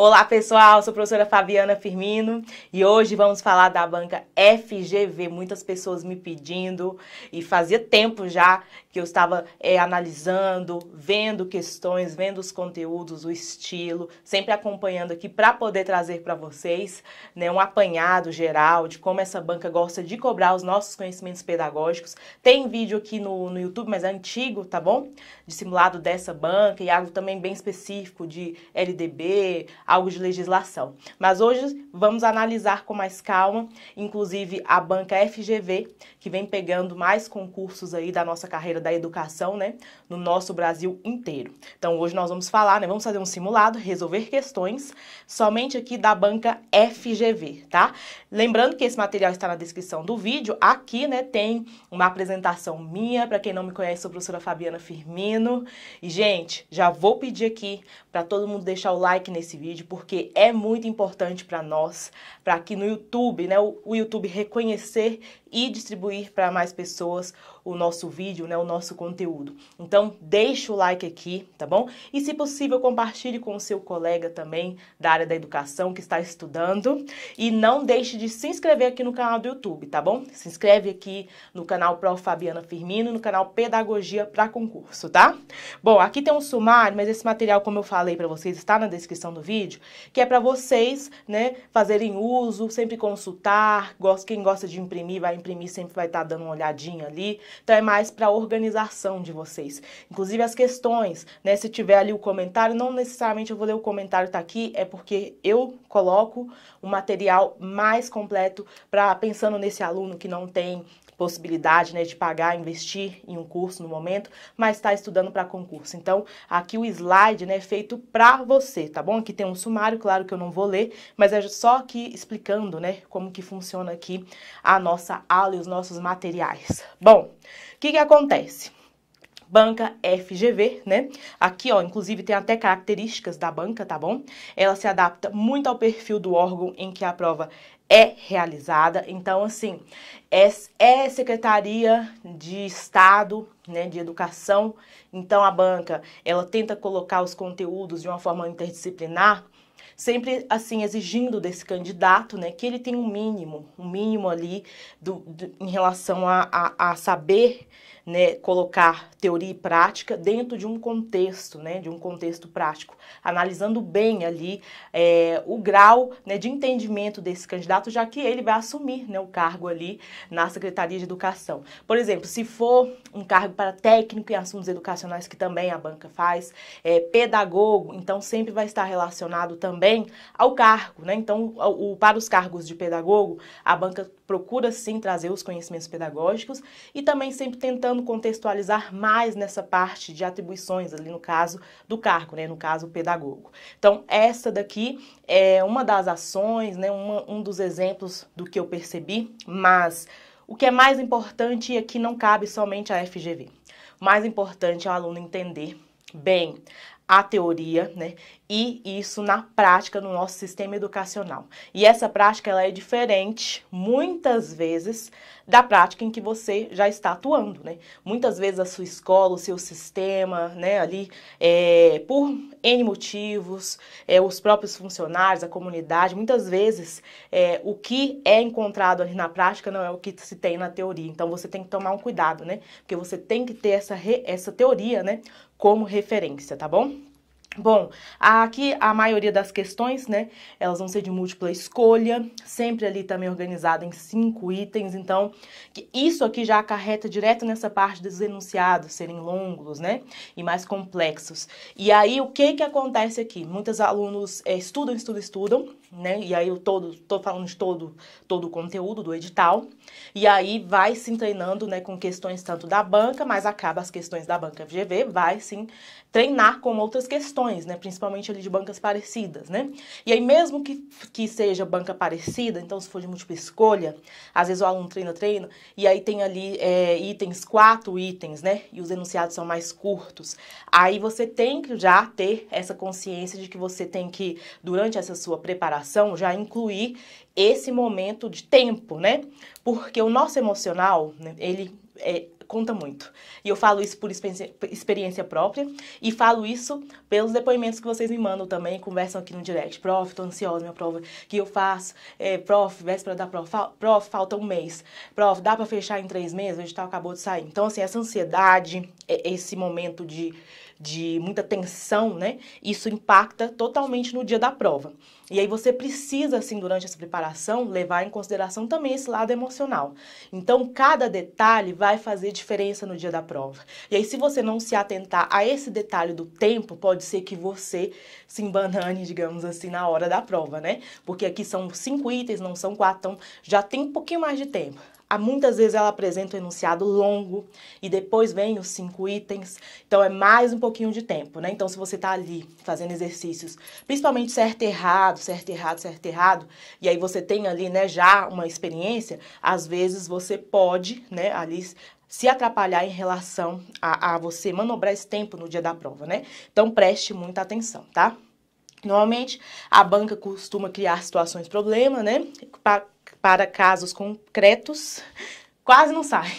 Olá pessoal, sou a professora Fabiana Firmino e hoje vamos falar da banca FGV. Muitas pessoas me pedindo e fazia tempo já que eu estava é, analisando, vendo questões, vendo os conteúdos, o estilo, sempre acompanhando aqui para poder trazer para vocês né, um apanhado geral de como essa banca gosta de cobrar os nossos conhecimentos pedagógicos. Tem vídeo aqui no, no YouTube, mas é antigo, tá bom? De simulado dessa banca e algo também bem específico de LDB, algo de legislação. Mas hoje vamos analisar com mais calma, inclusive a banca FGV, que vem pegando mais concursos aí da nossa carreira da educação, né, no nosso Brasil inteiro. Então hoje nós vamos falar, né, vamos fazer um simulado, resolver questões somente aqui da banca FGV, tá? Lembrando que esse material está na descrição do vídeo, aqui, né, tem uma apresentação minha, para quem não me conhece, sou a professora Fabiana Firmino. E gente, já vou pedir aqui para todo mundo deixar o like nesse vídeo, porque é muito importante para nós, para aqui no YouTube, né, o, o YouTube reconhecer e distribuir para mais pessoas o nosso vídeo, né, o nosso conteúdo. Então, deixa o like aqui, tá bom? E se possível, compartilhe com o seu colega também da área da educação que está estudando e não deixe de se inscrever aqui no canal do YouTube, tá bom? Se inscreve aqui no canal Prof Fabiana Firmino, no canal Pedagogia para Concurso, tá? Bom, aqui tem um sumário, mas esse material, como eu falei para vocês, está na descrição do vídeo, que é para vocês, né, fazerem uso, sempre consultar, quem gosta de imprimir vai imprimir, sempre vai estar tá dando uma olhadinha ali, então é mais para a organização de vocês. Inclusive as questões, né? Se tiver ali o comentário, não necessariamente eu vou ler o comentário tá aqui, é porque eu coloco o um material mais completo para pensando nesse aluno que não tem possibilidade né, de pagar, investir em um curso no momento, mas está estudando para concurso. Então, aqui o slide né, é feito para você, tá bom? Aqui tem um sumário, claro que eu não vou ler, mas é só aqui explicando né, como que funciona aqui a nossa aula e os nossos materiais. Bom, o que, que acontece? banca FGV, né? Aqui, ó, inclusive tem até características da banca, tá bom? Ela se adapta muito ao perfil do órgão em que a prova é realizada. Então, assim, é, é Secretaria de Estado, né, de Educação. Então, a banca, ela tenta colocar os conteúdos de uma forma interdisciplinar, sempre assim exigindo desse candidato, né, que ele tenha um mínimo, um mínimo ali do, do em relação a, a, a saber né, colocar teoria e prática dentro de um contexto, né, de um contexto prático, analisando bem ali é, o grau né, de entendimento desse candidato, já que ele vai assumir né, o cargo ali na Secretaria de Educação. Por exemplo, se for um cargo para técnico em assuntos educacionais, que também a banca faz, é, pedagogo, então sempre vai estar relacionado também ao cargo, né? Então, o, para os cargos de pedagogo, a banca procura sim trazer os conhecimentos pedagógicos e também sempre tentando tentando contextualizar mais nessa parte de atribuições, ali no caso do cargo, né, no caso pedagogo. Então, essa daqui é uma das ações, né, uma, um dos exemplos do que eu percebi, mas o que é mais importante é e aqui não cabe somente à FGV. O mais importante é o aluno entender bem a teoria, né? E isso na prática no nosso sistema educacional. E essa prática ela é diferente muitas vezes da prática em que você já está atuando, né? Muitas vezes a sua escola, o seu sistema, né? Ali é, por n motivos, é, os próprios funcionários, a comunidade, muitas vezes é, o que é encontrado ali na prática não é o que se tem na teoria. Então você tem que tomar um cuidado, né? Porque você tem que ter essa re, essa teoria, né? como referência, tá bom? Bom, aqui a maioria das questões, né, elas vão ser de múltipla escolha, sempre ali também organizada em cinco itens, então isso aqui já acarreta direto nessa parte dos enunciados serem longos, né, e mais complexos. E aí, o que que acontece aqui? Muitos alunos é, estudam, estudam, estudam, né? E aí eu todo, tô falando de todo, todo o conteúdo do edital. E aí vai se treinando, né, com questões tanto da banca, mas acaba as questões da banca FGV, vai sim treinar com outras questões, né, principalmente ali de bancas parecidas, né? E aí mesmo que, que seja banca parecida, então se for de múltipla escolha, às vezes o aluno treina, treina, e aí tem ali é, itens, quatro itens, né? E os enunciados são mais curtos. Aí você tem que já ter essa consciência de que você tem que, durante essa sua preparação, já incluir esse momento de tempo, né? Porque o nosso emocional, né, ele é, conta muito. E eu falo isso por experiência própria e falo isso pelos depoimentos que vocês me mandam também, conversam aqui no direct. Prof, tô ansiosa, minha prova que eu faço. É, prof, véspera da prova. Fal, prof, falta um mês. Prof, dá para fechar em três meses? O edital tá, acabou de sair. Então, assim, essa ansiedade, é, esse momento de de muita tensão, né? Isso impacta totalmente no dia da prova. E aí você precisa, assim, durante essa preparação, levar em consideração também esse lado emocional. Então, cada detalhe vai fazer diferença no dia da prova. E aí, se você não se atentar a esse detalhe do tempo, pode ser que você se embanane, digamos assim, na hora da prova, né? Porque aqui são cinco itens, não são quatro, então já tem um pouquinho mais de tempo. Ah, muitas vezes ela apresenta um enunciado longo e depois vem os cinco itens. Então é mais um pouquinho de tempo, né? Então se você está ali fazendo exercícios, principalmente certo errado, certo errado, certo errado, e aí você tem ali, né, já uma experiência, às vezes você pode, né, ali se atrapalhar em relação a, a você manobrar esse tempo no dia da prova, né? Então preste muita atenção, tá? Normalmente a banca costuma criar situações problema, né? para casos concretos, quase não sai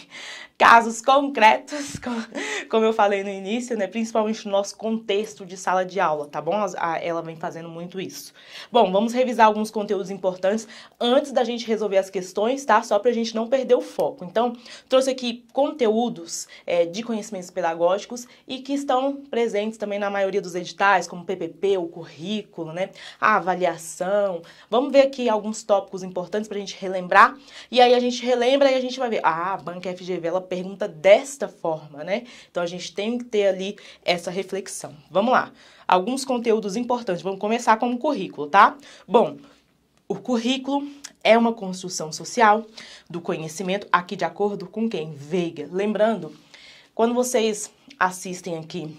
casos concretos, como eu falei no início, né? Principalmente no nosso contexto de sala de aula, tá bom? Ela vem fazendo muito isso. Bom, vamos revisar alguns conteúdos importantes antes da gente resolver as questões, tá? Só pra gente não perder o foco. Então, trouxe aqui conteúdos é, de conhecimentos pedagógicos e que estão presentes também na maioria dos editais, como PPP, o currículo, né? A avaliação. Vamos ver aqui alguns tópicos importantes pra gente relembrar. E aí a gente relembra e a gente vai ver, ah, a Banca FGV, ela pergunta desta forma, né? Então a gente tem que ter ali essa reflexão. Vamos lá. Alguns conteúdos importantes. Vamos começar com o currículo, tá? Bom, o currículo é uma construção social do conhecimento, aqui de acordo com quem? Veiga. Lembrando, quando vocês assistem aqui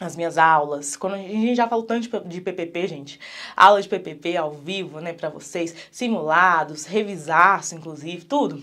as minhas aulas. Quando a gente já falou tanto de PPP, gente. Aula de PPP ao vivo, né, para vocês, simulados, revisaço, inclusive, tudo.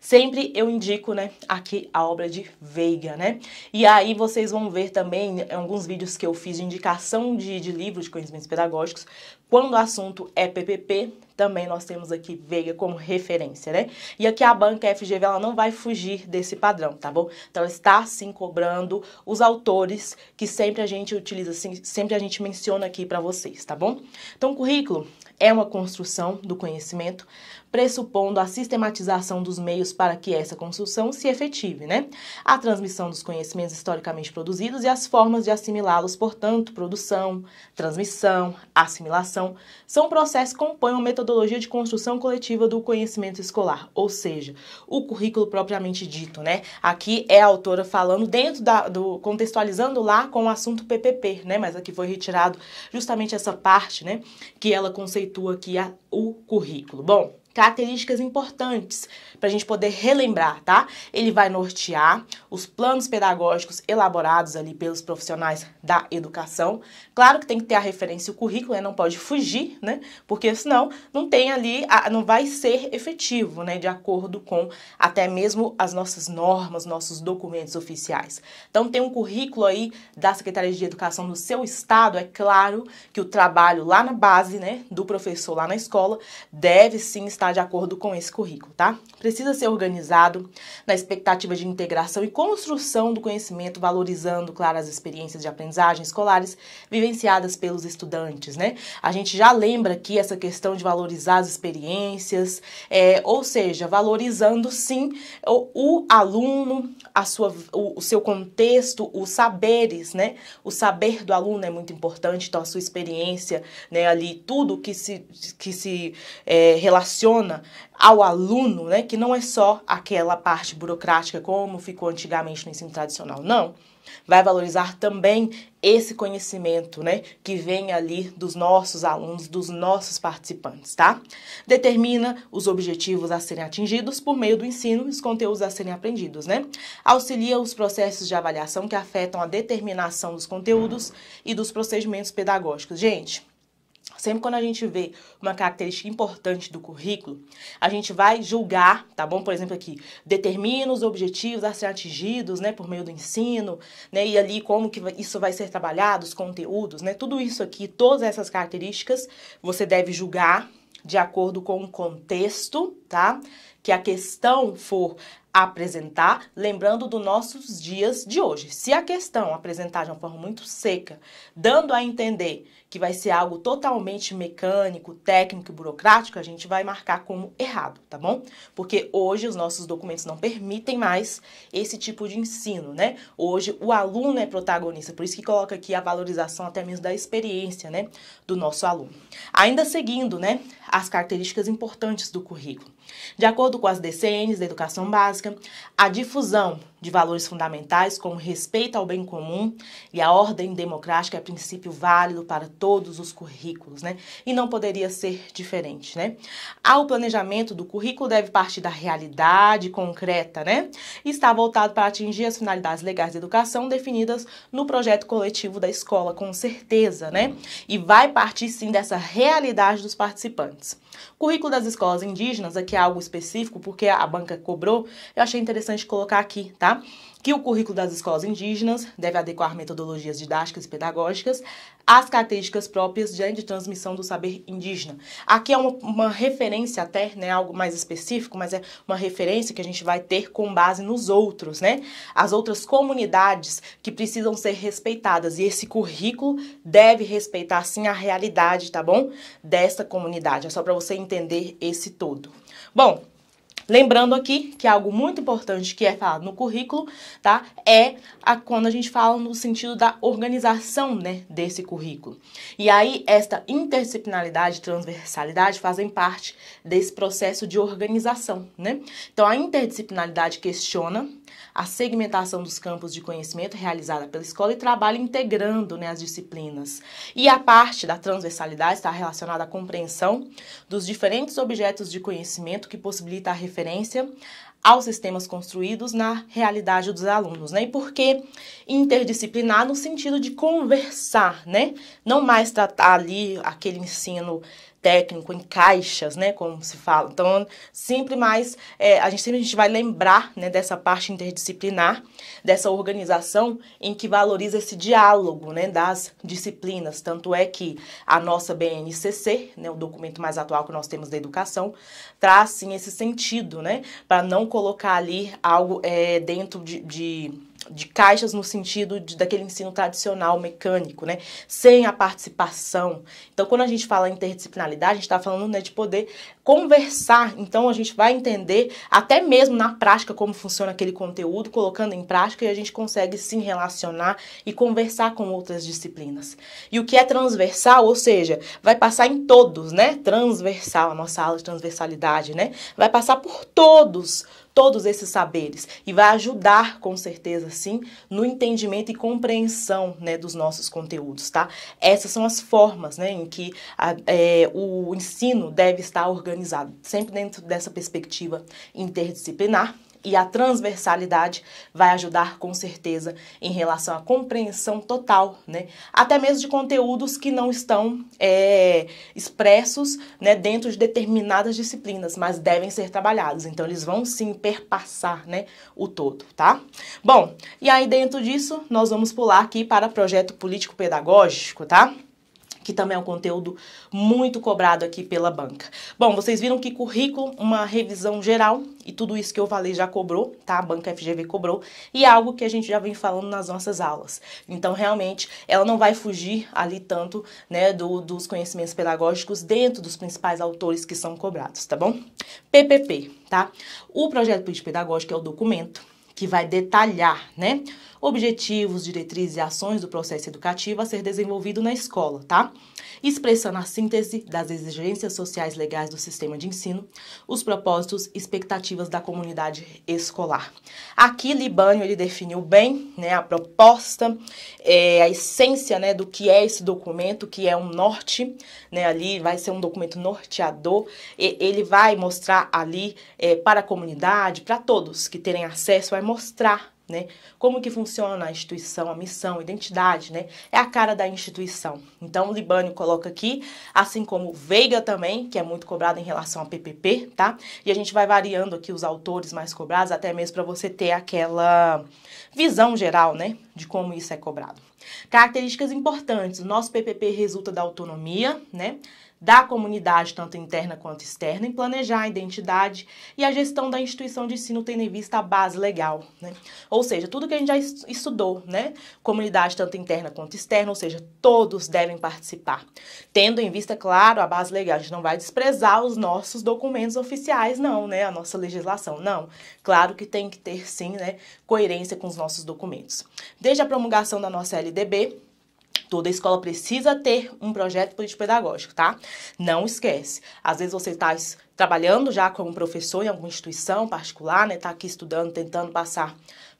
Sempre eu indico, né, aqui a obra de Veiga, né? E aí vocês vão ver também né, alguns vídeos que eu fiz de indicação de, de livros de conhecimentos pedagógicos quando o assunto é PPP, também nós temos aqui Veiga como referência, né? E aqui a banca FGV ela não vai fugir desse padrão, tá bom? Então ela está sim cobrando os autores que sempre a gente utiliza, assim, sempre a gente menciona aqui para vocês, tá bom? Então currículo é uma construção do conhecimento, pressupondo a sistematização dos meios para que essa construção se efetive, né? A transmissão dos conhecimentos historicamente produzidos e as formas de assimilá-los, portanto, produção, transmissão, assimilação, são processos que compõem uma metodologia de construção coletiva do conhecimento escolar, ou seja, o currículo propriamente dito, né? Aqui é a autora falando dentro da, do contextualizando lá com o assunto PPP, né? Mas aqui foi retirado justamente essa parte, né? Que ela conceitua efetua aqui a, o currículo. Bom, características importantes para a gente poder relembrar, tá? Ele vai nortear os planos pedagógicos elaborados ali pelos profissionais da educação. Claro que tem que ter a referência o currículo, né? não pode fugir, né? Porque senão não tem ali, a, não vai ser efetivo, né? De acordo com até mesmo as nossas normas, nossos documentos oficiais. Então tem um currículo aí da Secretaria de Educação do seu estado, é claro que o trabalho lá na base, né, do professor lá na escola deve sim estar de acordo com esse currículo, tá? Precisa ser organizado na expectativa de integração e construção do conhecimento, valorizando, claro, as experiências de aprendizagem escolares vivenciadas pelos estudantes, né? A gente já lembra aqui essa questão de valorizar as experiências, é, ou seja, valorizando sim o, o aluno, a sua, o, o, seu contexto, os saberes, né? O saber do aluno é muito importante, então a sua experiência, né? Ali tudo que se, que se é, relaciona ao aluno, né? Que não é só aquela parte burocrática como ficou antigamente no ensino tradicional, não vai valorizar também esse conhecimento, né, que vem ali dos nossos alunos, dos nossos participantes, tá? Determina os objetivos a serem atingidos por meio do ensino e os conteúdos a serem aprendidos, né? Auxilia os processos de avaliação que afetam a determinação dos conteúdos e dos procedimentos pedagógicos. Gente, Sempre quando a gente vê uma característica importante do currículo, a gente vai julgar, tá bom? Por exemplo, aqui, determina os objetivos a ser atingidos, né, por meio do ensino, né, e ali como que isso vai ser trabalhado, os conteúdos, né? Tudo isso aqui, todas essas características, você deve julgar de acordo com o contexto, tá? Que a questão for apresentar, lembrando dos nossos dias de hoje. Se a questão apresentar de uma forma muito seca, dando a entender que vai ser algo totalmente mecânico, técnico e burocrático, a gente vai marcar como errado, tá bom? Porque hoje os nossos documentos não permitem mais esse tipo de ensino, né? Hoje o aluno é protagonista, por isso que coloca aqui a valorização até mesmo da experiência, né, do nosso aluno. Ainda seguindo, né, as características importantes do currículo. De acordo com as DCNs da educação básica, a difusão de valores fundamentais como respeito ao bem comum e a ordem democrática é princípio válido para todos os currículos, né? E não poderia ser diferente, né? Ao planejamento do currículo deve partir da realidade concreta, né? E está voltado para atingir as finalidades legais da educação definidas no projeto coletivo da escola, com certeza, né? E vai partir sim dessa realidade dos participantes. Currículo das escolas indígenas, aqui é, é algo específico, porque a banca cobrou, eu achei interessante colocar aqui, tá? que o currículo das escolas indígenas deve adequar metodologias didáticas e pedagógicas às características próprias de, de transmissão do saber indígena. Aqui é uma, uma, referência até, né, algo mais específico, mas é uma referência que a gente vai ter com base nos outros, né? As outras comunidades que precisam ser respeitadas e esse currículo deve respeitar sim a realidade, tá bom? Dessa comunidade. É só para você entender esse todo. Bom, Lembrando aqui que algo muito importante que é falado no currículo, tá? É a, quando a gente fala no sentido da organização, né, desse currículo. E aí, esta interdisciplinaridade, transversalidade fazem parte desse processo de organização, né? Então, a interdisciplinaridade questiona a segmentação dos campos de conhecimento realizada pela escola e trabalho integrando né, as disciplinas. E a parte da transversalidade está relacionada à compreensão dos diferentes objetos de conhecimento que possibilita a referência aos sistemas construídos na realidade dos alunos, né? E por que interdisciplinar no sentido de conversar, né? Não mais tratar ali aquele ensino técnico, em caixas, né, como se fala. Então, sempre mais, é, a gente sempre a gente vai lembrar né, dessa parte interdisciplinar, dessa organização em que valoriza esse diálogo né, das disciplinas. Tanto é que a nossa BNCC, né, o documento mais atual que nós temos da educação, traz sim esse sentido, né, para não colocar ali algo é, dentro de, de de caixas no sentido de, daquele ensino tradicional, mecânico, né? Sem a participação. Então, quando a gente fala interdisciplinaridade, a gente está falando né, de poder conversar. Então, a gente vai entender até mesmo na prática como funciona aquele conteúdo, colocando em prática, e a gente consegue se relacionar e conversar com outras disciplinas. E o que é transversal, ou seja, vai passar em todos, né? Transversal, a nossa aula de transversalidade, né? Vai passar por todos todos esses saberes e vai ajudar com certeza sim no entendimento e compreensão né, dos nossos conteúdos, tá? Essas são as formas né, em que a, é, o ensino deve estar organizado, sempre dentro dessa perspectiva interdisciplinar e a transversalidade vai ajudar com certeza em relação à compreensão total, né? Até mesmo de conteúdos que não estão é, expressos né, dentro de determinadas disciplinas, mas devem ser trabalhados. Então, eles vão sim perpassar né, o todo, tá? Bom, e aí dentro disso, nós vamos pular aqui para projeto político-pedagógico, tá? que também é um conteúdo muito cobrado aqui pela banca. Bom, vocês viram que currículo, uma revisão geral e tudo isso que eu falei já cobrou, tá? A banca FGV cobrou e é algo que a gente já vem falando nas nossas aulas. Então, realmente, ela não vai fugir ali tanto, né, do, dos conhecimentos pedagógicos dentro dos principais autores que são cobrados, tá bom? PPP, tá? O projeto político pedagógico é o documento que vai detalhar, né, objetivos, diretrizes e ações do processo educativo a ser desenvolvido na escola, tá? Expressando a síntese das exigências sociais legais do sistema de ensino, os propósitos e expectativas da comunidade escolar. Aqui, Libânio, ele definiu bem né, a proposta, é, a essência né, do que é esse documento, que é um norte, né, ali vai ser um documento norteador, e, ele vai mostrar ali é, para a comunidade, para todos que terem acesso, vai mostrar né? Como que funciona a instituição, a missão, a identidade, né? É a cara da instituição. Então, o Libânio coloca aqui, assim como Veiga também, que é muito cobrado em relação a PPP, tá? E a gente vai variando aqui os autores mais cobrados, até mesmo para você ter aquela visão geral, né? De como isso é cobrado. Características importantes. O nosso PPP resulta da autonomia, né? da comunidade, tanto interna quanto externa, em planejar a identidade e a gestão da instituição de ensino tendo em vista a base legal. Né? Ou seja, tudo que a gente já estudou, né? Comunidade tanto interna quanto externa, ou seja, todos devem participar. Tendo em vista, claro, a base legal, a gente não vai desprezar os nossos documentos oficiais, não, né? A nossa legislação, não. Claro que tem que ter, sim, né? Coerência com os nossos documentos. Desde a promulgação da nossa LDB, Toda escola precisa ter um projeto político-pedagógico, tá? Não esquece. Às vezes você está trabalhando já como professor em alguma instituição particular, né? Está aqui estudando, tentando passar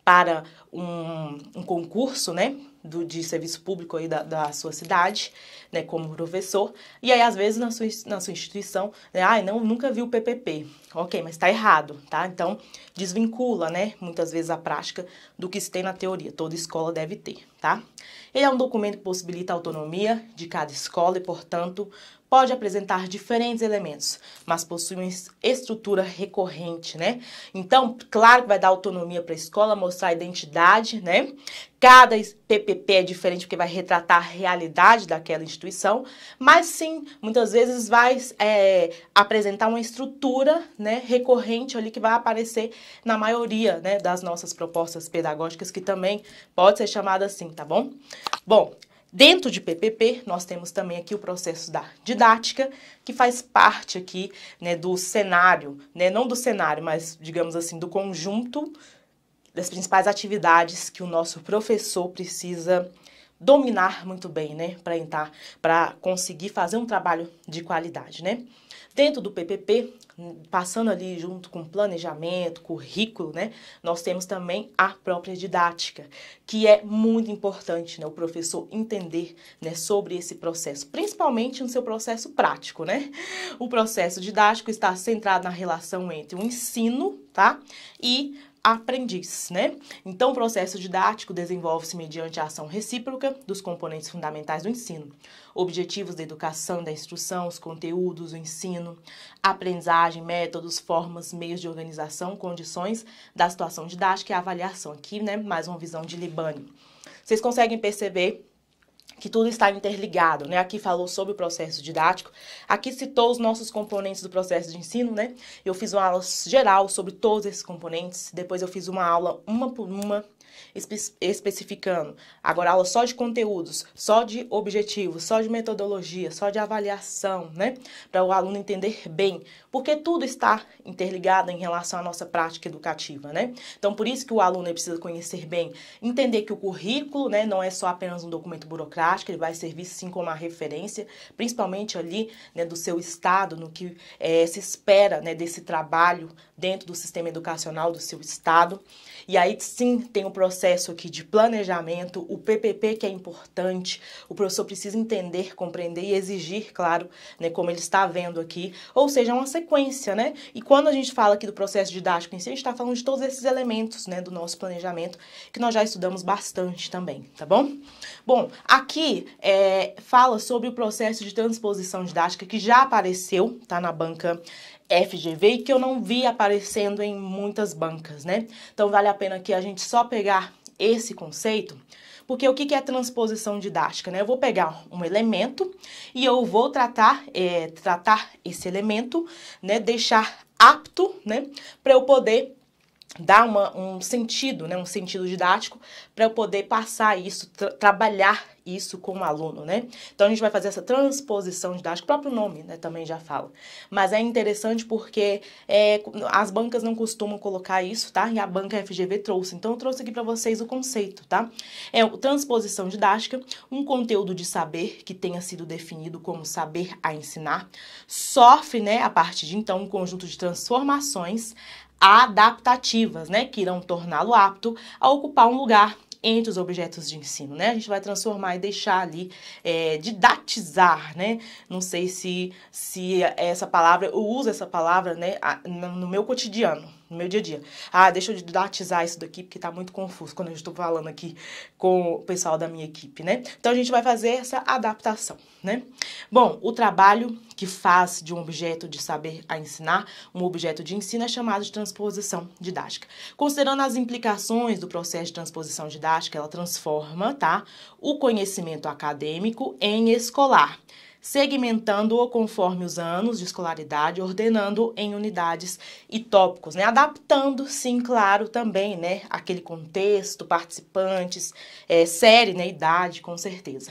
para um, um concurso, né? do, de serviço público aí da, da sua cidade, né, como professor, e aí às vezes na sua, na sua instituição, né, ah, não, nunca vi o PPP, ok, mas está errado, tá? Então, desvincula, né, muitas vezes a prática do que se tem na teoria, toda escola deve ter, tá? Ele é um documento que possibilita a autonomia de cada escola e, portanto, pode apresentar diferentes elementos, mas possui uma estrutura recorrente, né? Então, claro que vai dar autonomia para a escola, mostrar a identidade, né? Cada PPP é diferente porque vai retratar a realidade daquela instituição, mas sim, muitas vezes vai é, apresentar uma estrutura né, recorrente ali que vai aparecer na maioria né, das nossas propostas pedagógicas, que também pode ser chamada assim, tá bom? Bom, Dentro de PPP, nós temos também aqui o processo da didática, que faz parte aqui né, do cenário, né, não do cenário, mas digamos assim, do conjunto das principais atividades que o nosso professor precisa dominar muito bem, né, para entrar, para conseguir fazer um trabalho de qualidade, né? Dentro do PPP, passando ali junto com planejamento, currículo, né, nós temos também a própria didática, que é muito importante, né, o professor entender, né, sobre esse processo, principalmente no seu processo prático, né? O processo didático está centrado na relação entre o ensino, tá? E aprendiz, né? Então, o processo didático desenvolve-se mediante a ação recíproca dos componentes fundamentais do ensino, objetivos da educação, da instrução, os conteúdos, o ensino, aprendizagem, métodos, formas, meios de organização, condições da situação didática e avaliação. Aqui, né, mais uma visão de Libani. Vocês conseguem perceber que tudo está interligado, né? Aqui falou sobre o processo didático, aqui citou os nossos componentes do processo de ensino, né? Eu fiz uma aula geral sobre todos esses componentes, depois eu fiz uma aula uma por uma espe especificando. Agora, aula só de conteúdos, só de objetivos, só de metodologia, só de avaliação, né? Para o aluno entender bem, porque tudo está interligado em relação à nossa prática educativa, né? Então, por isso que o aluno precisa conhecer bem, entender que o currículo, né, não é só apenas um documento burocrático, ele vai servir sim como uma referência, principalmente ali, né, do seu estado, no que é, se espera, né, desse trabalho dentro do sistema educacional do seu estado. E aí sim tem o processo processo aqui de planejamento, o PPP que é importante, o professor precisa entender, compreender e exigir, claro, né, como ele está vendo aqui, ou seja, é uma sequência, né? E quando a gente fala aqui do processo didático em si, a gente está falando de todos esses elementos, né, do nosso planejamento, que nós já estudamos bastante também, tá bom? Bom, aqui é, fala sobre o processo de transposição didática que já apareceu, tá, na banca FGV e que eu não vi aparecendo em muitas bancas, né? Então vale a pena que a gente só pegar esse conceito, porque o que é transposição didática, né? Eu vou pegar um elemento e eu vou tratar, é, tratar esse elemento, né? Deixar apto, né? Para eu poder dar uma, um sentido, né, um sentido didático, para eu poder passar isso, tra trabalhar isso com o um aluno, né? Então a gente vai fazer essa transposição didática, o próprio nome, né, também já fala. Mas é interessante porque é, as bancas não costumam colocar isso, tá? E a banca FGV trouxe. Então eu trouxe aqui para vocês o conceito, tá? É transposição didática, um conteúdo de saber que tenha sido definido como saber a ensinar, sofre, né, a partir de então um conjunto de transformações adaptativas, né, que irão torná-lo apto a ocupar um lugar entre os objetos de ensino, né? A gente vai transformar e deixar ali, é, didatizar, né? Não sei se, se essa palavra, eu uso essa palavra, né, no meu cotidiano, no meu dia a dia. Ah, deixa eu didatizar isso daqui, porque tá muito confuso quando eu estou falando aqui com o pessoal da minha equipe, né? Então, a gente vai fazer essa adaptação, né? Bom, o trabalho que faz de um objeto de saber a ensinar um objeto de ensino é chamado de transposição didática. Considerando as implicações do processo de transposição didática, ela transforma, tá, o conhecimento acadêmico em escolar segmentando-o conforme os anos de escolaridade, ordenando em unidades e tópicos, né? Adaptando, sim, claro, também, né? Aquele contexto, participantes, é, série, né? Idade, com certeza.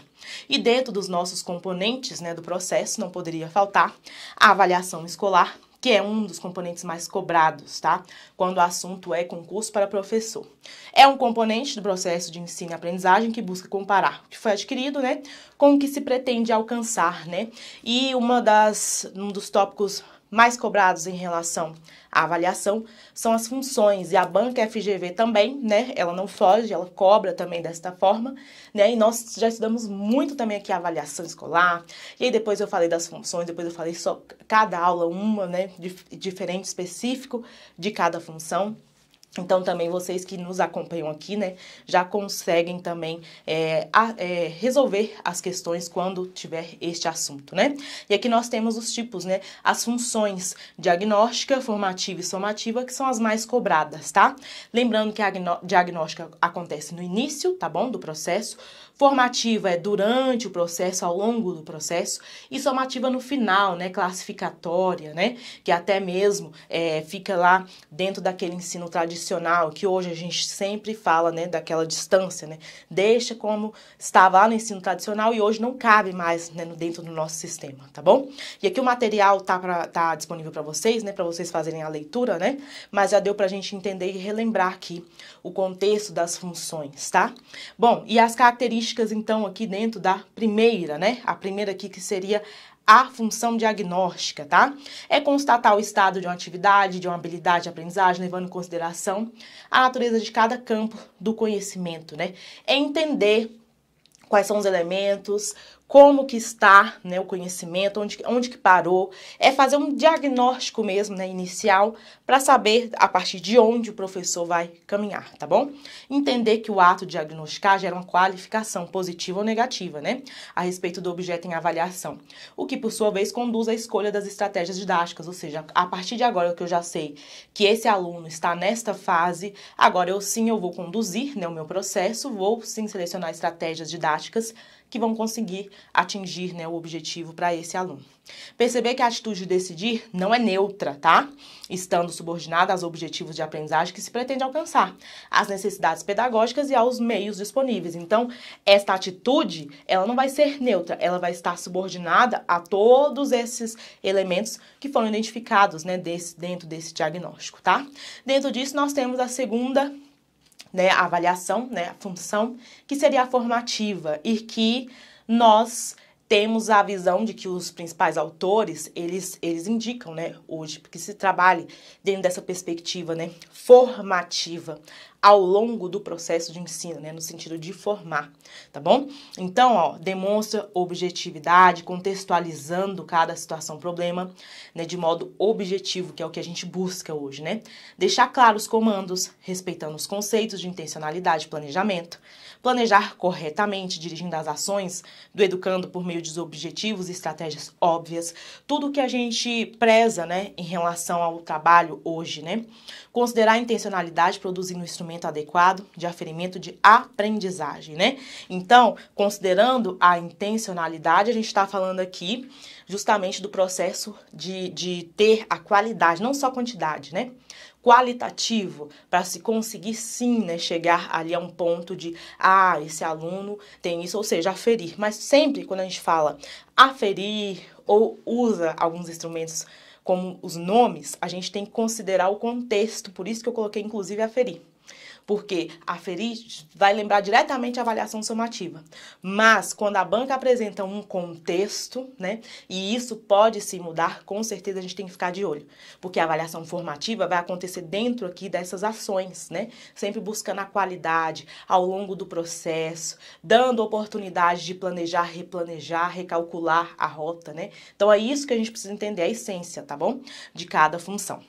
E dentro dos nossos componentes, né? Do processo, não poderia faltar a avaliação escolar, que é um dos componentes mais cobrados, tá? Quando o assunto é concurso para professor. É um componente do processo de ensino e aprendizagem que busca comparar o que foi adquirido, né, com o que se pretende alcançar, né? E uma das um dos tópicos mais cobrados em relação à avaliação são as funções e a banca FGV também, né? Ela não foge, ela cobra também desta forma, né? E nós já estudamos muito também aqui a avaliação escolar. E aí depois eu falei das funções, depois eu falei só cada aula uma, né, diferente específico de cada função. Então, também vocês que nos acompanham aqui, né, já conseguem também é, a, é, resolver as questões quando tiver este assunto, né? E aqui nós temos os tipos, né? As funções diagnóstica, formativa e somativa, que são as mais cobradas, tá? Lembrando que a diagnóstica acontece no início, tá bom? Do processo Formativa é durante o processo, ao longo do processo, e somativa no final, né? Classificatória, né? Que até mesmo é, fica lá dentro daquele ensino tradicional, que hoje a gente sempre fala, né? Daquela distância, né? Deixa como estava lá no ensino tradicional e hoje não cabe mais né, dentro do nosso sistema, tá bom? E aqui o material tá, pra, tá disponível para vocês, né? Para vocês fazerem a leitura, né? Mas já deu para a gente entender e relembrar aqui o contexto das funções, tá? Bom, e as características características, então, aqui dentro da primeira, né? A primeira aqui que seria a função diagnóstica, tá? É constatar o estado de uma atividade, de uma habilidade de aprendizagem, levando em consideração a natureza de cada campo do conhecimento, né? É entender quais são os elementos, como que está né, o conhecimento, onde, onde que parou, é fazer um diagnóstico mesmo, né, inicial, para saber a partir de onde o professor vai caminhar, tá bom? Entender que o ato de diagnosticar gera uma qualificação positiva ou negativa, né, a respeito do objeto em avaliação, o que por sua vez conduz à escolha das estratégias didáticas, ou seja, a partir de agora que eu já sei que esse aluno está nesta fase, agora eu sim eu vou conduzir né, o meu processo, vou sim selecionar estratégias didáticas que vão conseguir atingir né, o objetivo para esse aluno. Perceber que a atitude de decidir não é neutra, tá? Estando subordinada aos objetivos de aprendizagem que se pretende alcançar, às necessidades pedagógicas e aos meios disponíveis. Então, esta atitude, ela não vai ser neutra, ela vai estar subordinada a todos esses elementos que foram identificados né, desse, dentro desse diagnóstico, tá? Dentro disso, nós temos a segunda né, a avaliação, né, a função, que seria a formativa e que nós temos a visão de que os principais autores, eles, eles indicam, né, hoje, que se trabalhe dentro dessa perspectiva, né, formativa, ao longo do processo de ensino, né, no sentido de formar, tá bom? Então, ó, demonstra objetividade, contextualizando cada situação problema, né, de modo objetivo, que é o que a gente busca hoje, né? Deixar claro os comandos, respeitando os conceitos de intencionalidade e planejamento, planejar corretamente, dirigindo as ações do educando por meio de objetivos e estratégias óbvias, tudo que a gente preza, né, em relação ao trabalho hoje, né? Considerar a intencionalidade produzindo instrumentos adequado de aferimento de aprendizagem, né? Então, considerando a intencionalidade, a gente está falando aqui justamente do processo de, de ter a qualidade, não só quantidade, né? qualitativo para se conseguir sim né, chegar ali a um ponto de ah, esse aluno tem isso, ou seja, aferir. Mas sempre quando a gente fala aferir ou usa alguns instrumentos como os nomes, a gente tem que considerar o contexto, por isso que eu coloquei inclusive aferir porque aferir vai lembrar diretamente a avaliação somativa. Mas quando a banca apresenta um contexto, né, e isso pode se mudar, com certeza a gente tem que ficar de olho, porque a avaliação formativa vai acontecer dentro aqui dessas ações, né? Sempre buscando a qualidade ao longo do processo, dando oportunidade de planejar, replanejar, recalcular a rota, né? Então é isso que a gente precisa entender a essência, tá bom? De cada função.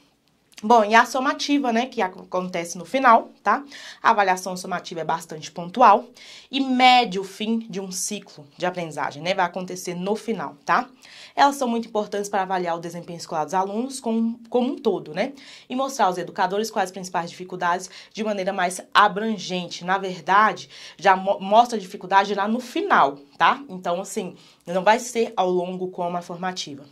Bom, e a somativa, né, que acontece no final, tá? A avaliação somativa é bastante pontual e mede o fim de um ciclo de aprendizagem, né? Vai acontecer no final, tá? Elas são muito importantes para avaliar o desempenho escolar dos alunos como, como um todo, né? E mostrar aos educadores quais as principais dificuldades de maneira mais abrangente. Na verdade, já mo mostra a dificuldade lá no final, tá? Então, assim, não vai ser ao longo como a formativa.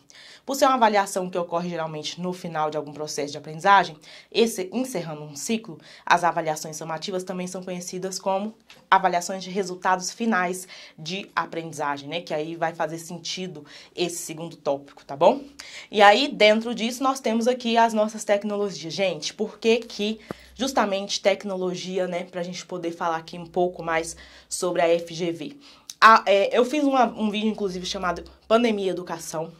Por ser uma avaliação que ocorre geralmente no final de algum processo de aprendizagem, esse encerrando um ciclo, as avaliações somativas também são conhecidas como avaliações de resultados finais de aprendizagem, né? Que aí vai fazer sentido esse segundo tópico, tá bom? E aí, dentro disso, nós temos aqui as nossas tecnologias. Gente, por que que justamente tecnologia, né? Pra gente poder falar aqui um pouco mais sobre a FGV. A, ah, é, eu fiz uma, um vídeo, inclusive, chamado Pandemia Educação,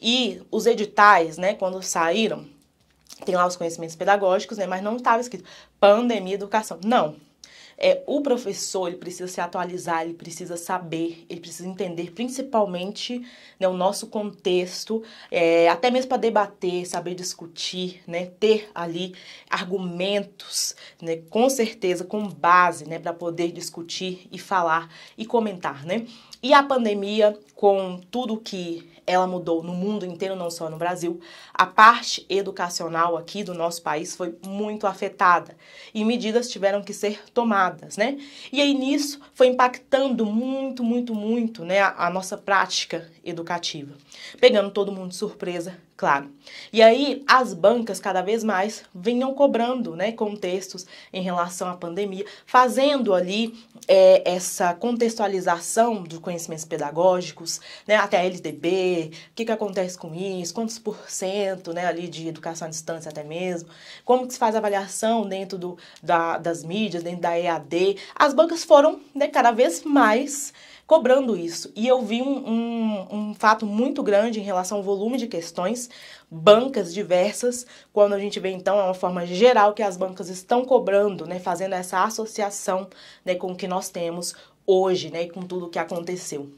e os editais, né, quando saíram, tem lá os conhecimentos pedagógicos, né, mas não estava escrito pandemia educação. Não. É, o professor ele precisa se atualizar, ele precisa saber, ele precisa entender principalmente né, o nosso contexto, é, até mesmo para debater, saber discutir, né, ter ali argumentos, né, com certeza, com base, né, para poder discutir e falar e comentar, né? E a pandemia, com tudo que ela mudou no mundo inteiro, não só no Brasil. A parte educacional aqui do nosso país foi muito afetada e medidas tiveram que ser tomadas, né? E aí nisso foi impactando muito, muito, muito, né, a, a nossa prática educativa, pegando todo mundo de surpresa, claro. E aí as bancas cada vez mais vinham cobrando, né, contextos em relação à pandemia, fazendo ali é, essa contextualização dos conhecimentos pedagógicos, né, até a LDB, o que, que acontece com isso, quantos por cento, né, ali de educação à distância até mesmo, como que se faz a avaliação dentro do, da, das mídias, dentro da EAD. As bancas foram né, cada vez mais cobrando isso. E eu vi um, um, um fato muito grande em relação ao volume de questões, bancas diversas, quando a gente vê então é uma forma geral que as bancas estão cobrando, né, fazendo essa associação né, com o que nós temos hoje, né, com tudo o que aconteceu.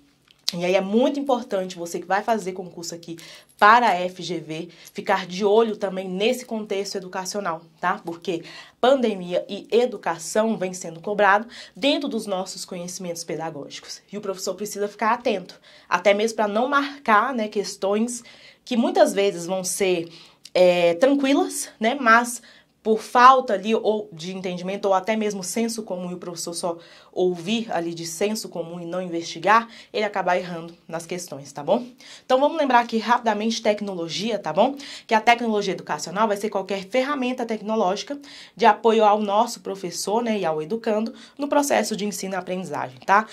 E aí é muito importante você que vai fazer concurso aqui para a FGV ficar de olho também nesse contexto educacional, tá? Porque pandemia e educação vem sendo cobrado dentro dos nossos conhecimentos pedagógicos. E o professor precisa ficar atento, até mesmo para não marcar né, questões que muitas vezes vão ser é, tranquilas, né? Mas por falta ali ou de entendimento ou até mesmo senso comum e o professor só ouvir ali de senso comum e não investigar, ele acabar errando nas questões, tá bom? Então vamos lembrar aqui rapidamente tecnologia, tá bom? Que a tecnologia educacional vai ser qualquer ferramenta tecnológica de apoio ao nosso professor, né, e ao educando no processo de ensino e aprendizagem, tá?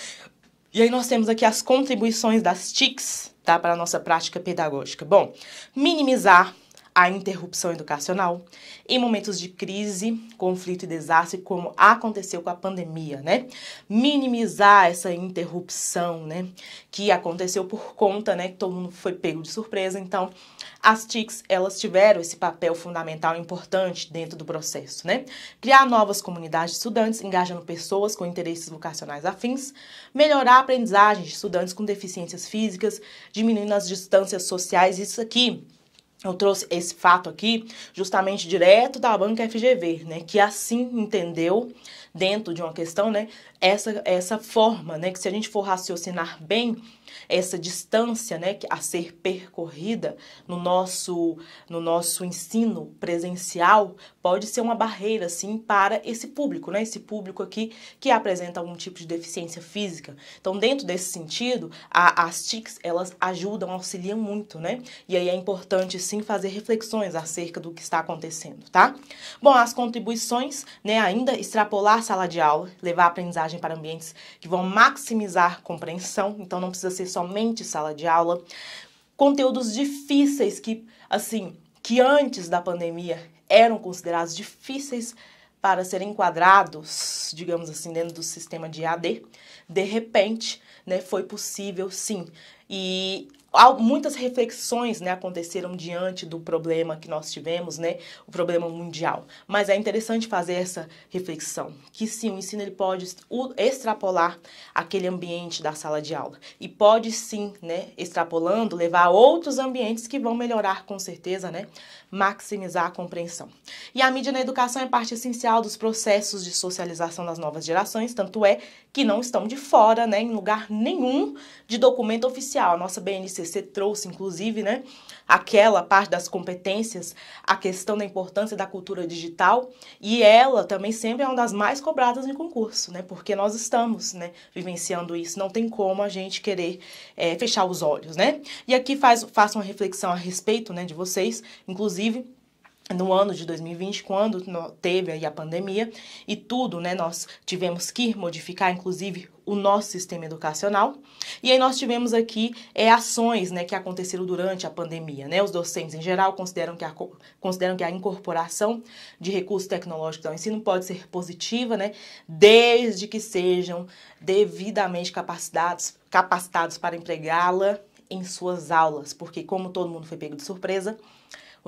E aí nós temos aqui as contribuições das TICs, tá, para a nossa prática pedagógica. Bom, minimizar a interrupção educacional, em momentos de crise, conflito e desastre, como aconteceu com a pandemia, né? Minimizar essa interrupção, né? Que aconteceu por conta, né? Que todo mundo foi pego de surpresa. Então, as TICs, elas tiveram esse papel fundamental e importante dentro do processo, né? Criar novas comunidades de estudantes, engajando pessoas com interesses vocacionais afins, melhorar a aprendizagem de estudantes com deficiências físicas, diminuindo as distâncias sociais. Isso aqui eu trouxe esse fato aqui justamente direto da banca FGV, né, que assim entendeu dentro de uma questão, né, essa essa forma, né, que se a gente for raciocinar bem, essa distância né, a ser percorrida no nosso, no nosso ensino presencial pode ser uma barreira, sim, para esse público, né, esse público aqui que apresenta algum tipo de deficiência física. Então, dentro desse sentido, a, as TICs, elas ajudam, auxiliam muito, né? E aí é importante, sim, fazer reflexões acerca do que está acontecendo, tá? Bom, as contribuições, né, ainda extrapolar a sala de aula, levar a aprendizagem para ambientes que vão maximizar a compreensão, então não precisa ser somente sala de aula, conteúdos difíceis que, assim, que antes da pandemia eram considerados difíceis para serem enquadrados, digamos assim, dentro do sistema de AD, de repente, né, foi possível sim. E muitas reflexões né, aconteceram diante do problema que nós tivemos, né, o problema mundial. Mas é interessante fazer essa reflexão, que sim, o ensino ele pode extrapolar aquele ambiente da sala de aula e pode sim, né, extrapolando, levar a outros ambientes que vão melhorar com certeza, né, maximizar a compreensão. E a mídia na educação é parte essencial dos processos de socialização das novas gerações, tanto é que não estão de fora, né, em lugar nenhum de documento oficial. A nossa BNCC trouxe, inclusive, né, aquela parte das competências, a questão da importância da cultura digital, e ela também sempre é uma das mais cobradas em concurso, né? Porque nós estamos, né, vivenciando isso, não tem como a gente querer é, fechar os olhos, né? E aqui faz, faço uma reflexão a respeito, né, de vocês, inclusive no ano de 2020, quando teve a pandemia e tudo, né, nós tivemos que modificar, inclusive, o nosso sistema educacional. E aí nós tivemos aqui é, ações né, que aconteceram durante a pandemia. Né? Os docentes, em geral, consideram que, a, consideram que a incorporação de recursos tecnológicos ao ensino pode ser positiva, né, desde que sejam devidamente capacitados, capacitados para empregá-la em suas aulas, porque como todo mundo foi pego de surpresa,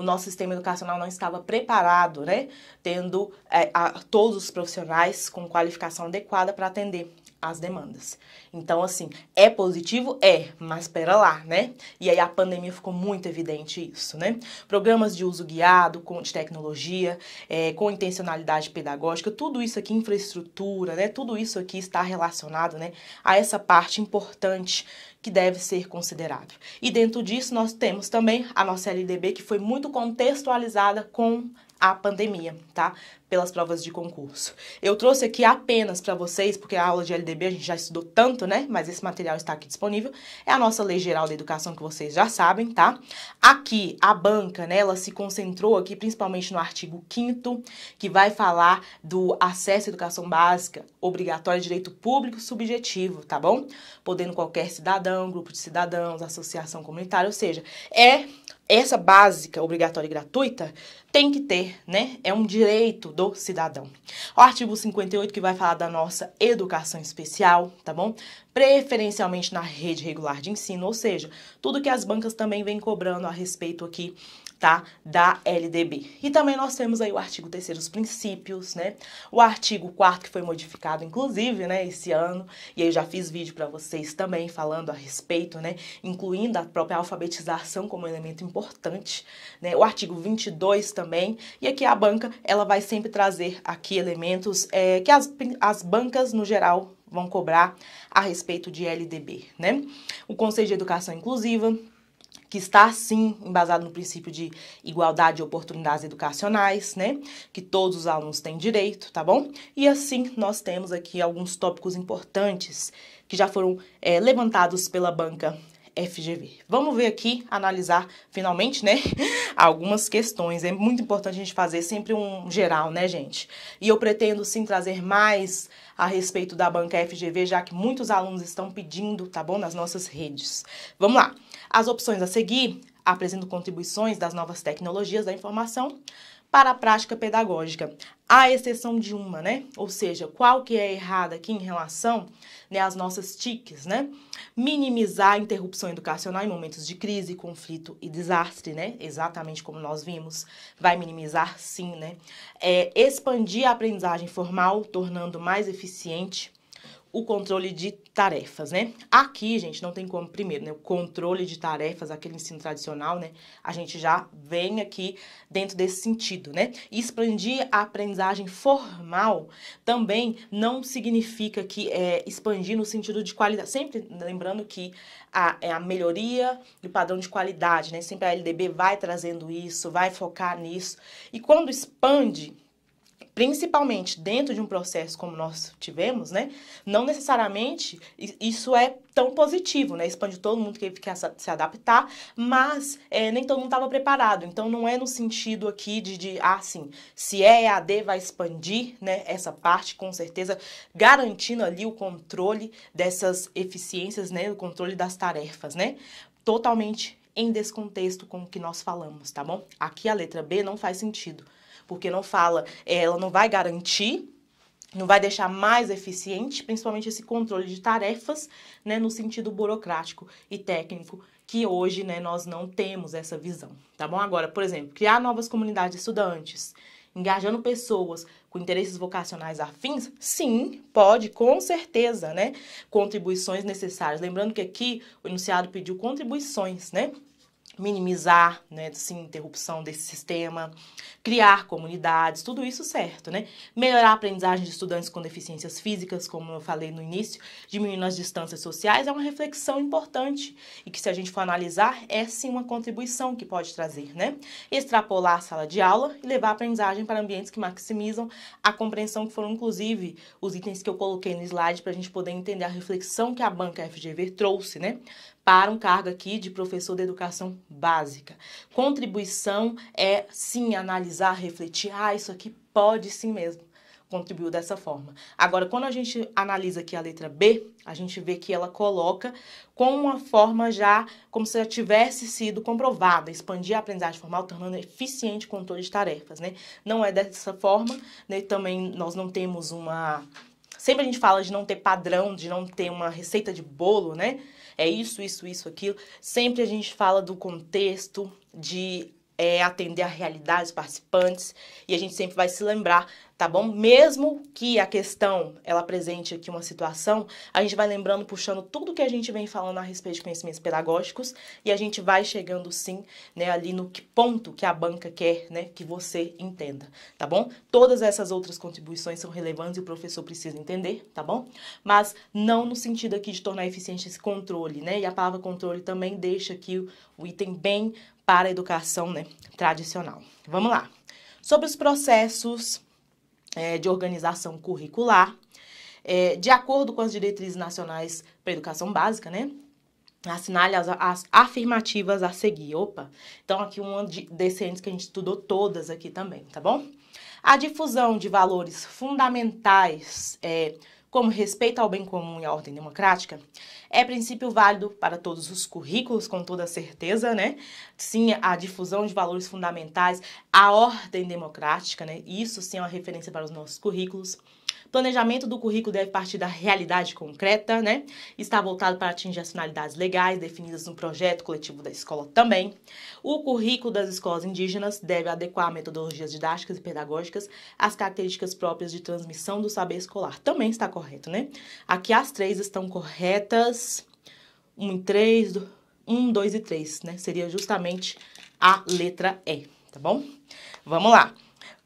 o nosso sistema educacional não estava preparado, né? Tendo é, a, todos os profissionais com qualificação adequada para atender as demandas. Então, assim, é positivo? É, mas espera lá, né? E aí a pandemia ficou muito evidente isso, né? Programas de uso guiado, com, de tecnologia, é, com intencionalidade pedagógica, tudo isso aqui, infraestrutura, né? Tudo isso aqui está relacionado, né, a essa parte importante que deve ser considerado. E dentro disso nós temos também a nossa LDB que foi muito contextualizada com a pandemia, tá? Pelas provas de concurso. Eu trouxe aqui apenas para vocês, porque a aula de LDB a gente já estudou tanto, né? Mas esse material está aqui disponível. É a nossa Lei Geral da Educação que vocês já sabem, tá? Aqui, a banca, né, ela se concentrou aqui principalmente no artigo 5 que vai falar do acesso à educação básica obrigatório direito público subjetivo, tá bom? Podendo qualquer cidadão, grupo de cidadãos, associação comunitária, ou seja, é essa básica, obrigatória e gratuita, tem que ter, né? É um direito do cidadão. O artigo 58 que vai falar da nossa educação especial, tá bom? Preferencialmente na rede regular de ensino, ou seja, tudo que as bancas também vêm cobrando a respeito aqui tá? Da LDB. E também nós temos aí o artigo 3 os princípios, né? O artigo 4 que foi modificado, inclusive, né, esse ano, e aí já fiz vídeo para vocês também falando a respeito, né, incluindo a própria alfabetização como elemento importante, né? O artigo 22 também, e aqui a banca, ela vai sempre trazer aqui elementos é, que as, as bancas, no geral, vão cobrar a respeito de LDB, né? O Conselho de Educação Inclusiva, que está sim embasado no princípio de igualdade de oportunidades educacionais, né? Que todos os alunos têm direito, tá bom? E assim nós temos aqui alguns tópicos importantes que já foram é, levantados pela banca FGV. Vamos ver aqui, analisar finalmente, né, algumas questões. É muito importante a gente fazer sempre um geral, né, gente? E eu pretendo sim trazer mais a respeito da banca FGV, já que muitos alunos estão pedindo, tá bom, nas nossas redes. Vamos lá. As opções a seguir apresentam contribuições das novas tecnologias da informação para a prática pedagógica, à exceção de uma, né? Ou seja, qual que é errada aqui em relação né, às nossas TICs, né? Minimizar a interrupção educacional em momentos de crise, conflito e desastre, né? Exatamente como nós vimos, vai minimizar sim, né? É, expandir a aprendizagem formal, tornando mais eficiente o controle de tarefas, né? Aqui, gente, não tem como, primeiro, né? O controle de tarefas, aquele ensino tradicional, né? A gente já vem aqui dentro desse sentido, né? E expandir a aprendizagem formal também não significa que é, expandir no sentido de qualidade. Sempre lembrando que a, é a melhoria do padrão de qualidade, né? Sempre a LDB vai trazendo isso, vai focar nisso. E quando expande, principalmente dentro de um processo como nós tivemos, né, não necessariamente isso é tão positivo, né? Expande todo mundo que quer se adaptar, mas é, nem todo mundo estava preparado. Então, não é no sentido aqui de, de ah, sim, se é EAD vai expandir, né? Essa parte, com certeza, garantindo ali o controle dessas eficiências, né? O controle das tarefas, né? Totalmente em descontexto com o que nós falamos, tá bom? Aqui a letra B não faz sentido porque não fala, é, ela não vai garantir não vai deixar mais eficiente, principalmente esse controle de tarefas, né, no sentido burocrático e técnico, que hoje, né, nós não temos essa visão, tá bom? Agora, por exemplo, criar novas comunidades de estudantes, engajando pessoas com interesses vocacionais afins, sim, pode, com certeza, né, contribuições necessárias. Lembrando que aqui o enunciado pediu contribuições, né, minimizar, né, assim, interrupção desse sistema, criar comunidades, tudo isso certo, né? Melhorar a aprendizagem de estudantes com deficiências físicas, como eu falei no início, diminuindo as distâncias sociais, é uma reflexão importante e que se a gente for analisar, é sim uma contribuição que pode trazer, né? Extrapolar a sala de aula e levar a aprendizagem para ambientes que maximizam a compreensão, que foram inclusive os itens que eu coloquei no slide para a gente poder entender a reflexão que a banca FGV trouxe, né? para um cargo aqui de professor de educação básica. Contribuição é sim analisar, refletir, ah, isso aqui pode sim mesmo contribuiu dessa forma. Agora, quando a gente analisa aqui a letra B, a gente vê que ela coloca com uma forma já como se já tivesse sido comprovada, expandir a aprendizagem formal, tornando eficiente o controle de tarefas, né? Não é dessa forma, né? Também nós não temos uma. Sempre a gente fala de não ter padrão, de não ter uma receita de bolo, né? é isso, isso, isso, aquilo. Sempre a gente fala do contexto, de é, atender a realidade dos participantes, e a gente sempre vai se lembrar tá bom? Mesmo que a questão ela apresente aqui uma situação, a gente vai lembrando, puxando tudo que a gente vem falando a respeito de conhecimentos pedagógicos e a gente vai chegando sim, né, ali no que ponto que a banca quer, né, que você entenda, tá bom? Todas essas outras contribuições são relevantes e o professor precisa entender, tá bom? Mas não no sentido aqui de tornar eficiente esse controle, né? E a palavra controle também deixa aqui o item bem para a educação, né, tradicional. Vamos lá. Sobre os processos é, de organização curricular, é, de acordo com as diretrizes nacionais para educação básica, né? Assinale as, as, afirmativas a seguir. Opa! Então, aqui uma de, desse que a gente estudou todas aqui também, tá bom? A difusão de valores fundamentais é, como respeito ao bem comum e à ordem democrática, é princípio válido para todos os currículos, com toda certeza, né? Sim, a difusão de valores fundamentais, a ordem democrática, né? Isso sim é uma referência para os nossos currículos. Planejamento do currículo deve partir da realidade concreta, né? Está voltado para atingir as finalidades legais definidas no projeto coletivo da escola também. O currículo das escolas indígenas deve adequar metodologias didáticas e pedagógicas às características próprias de transmissão do saber escolar. Também está correto, né? Aqui as três estão corretas. Um três, um, dois e três, né? Seria justamente a letra E, tá bom? Vamos lá.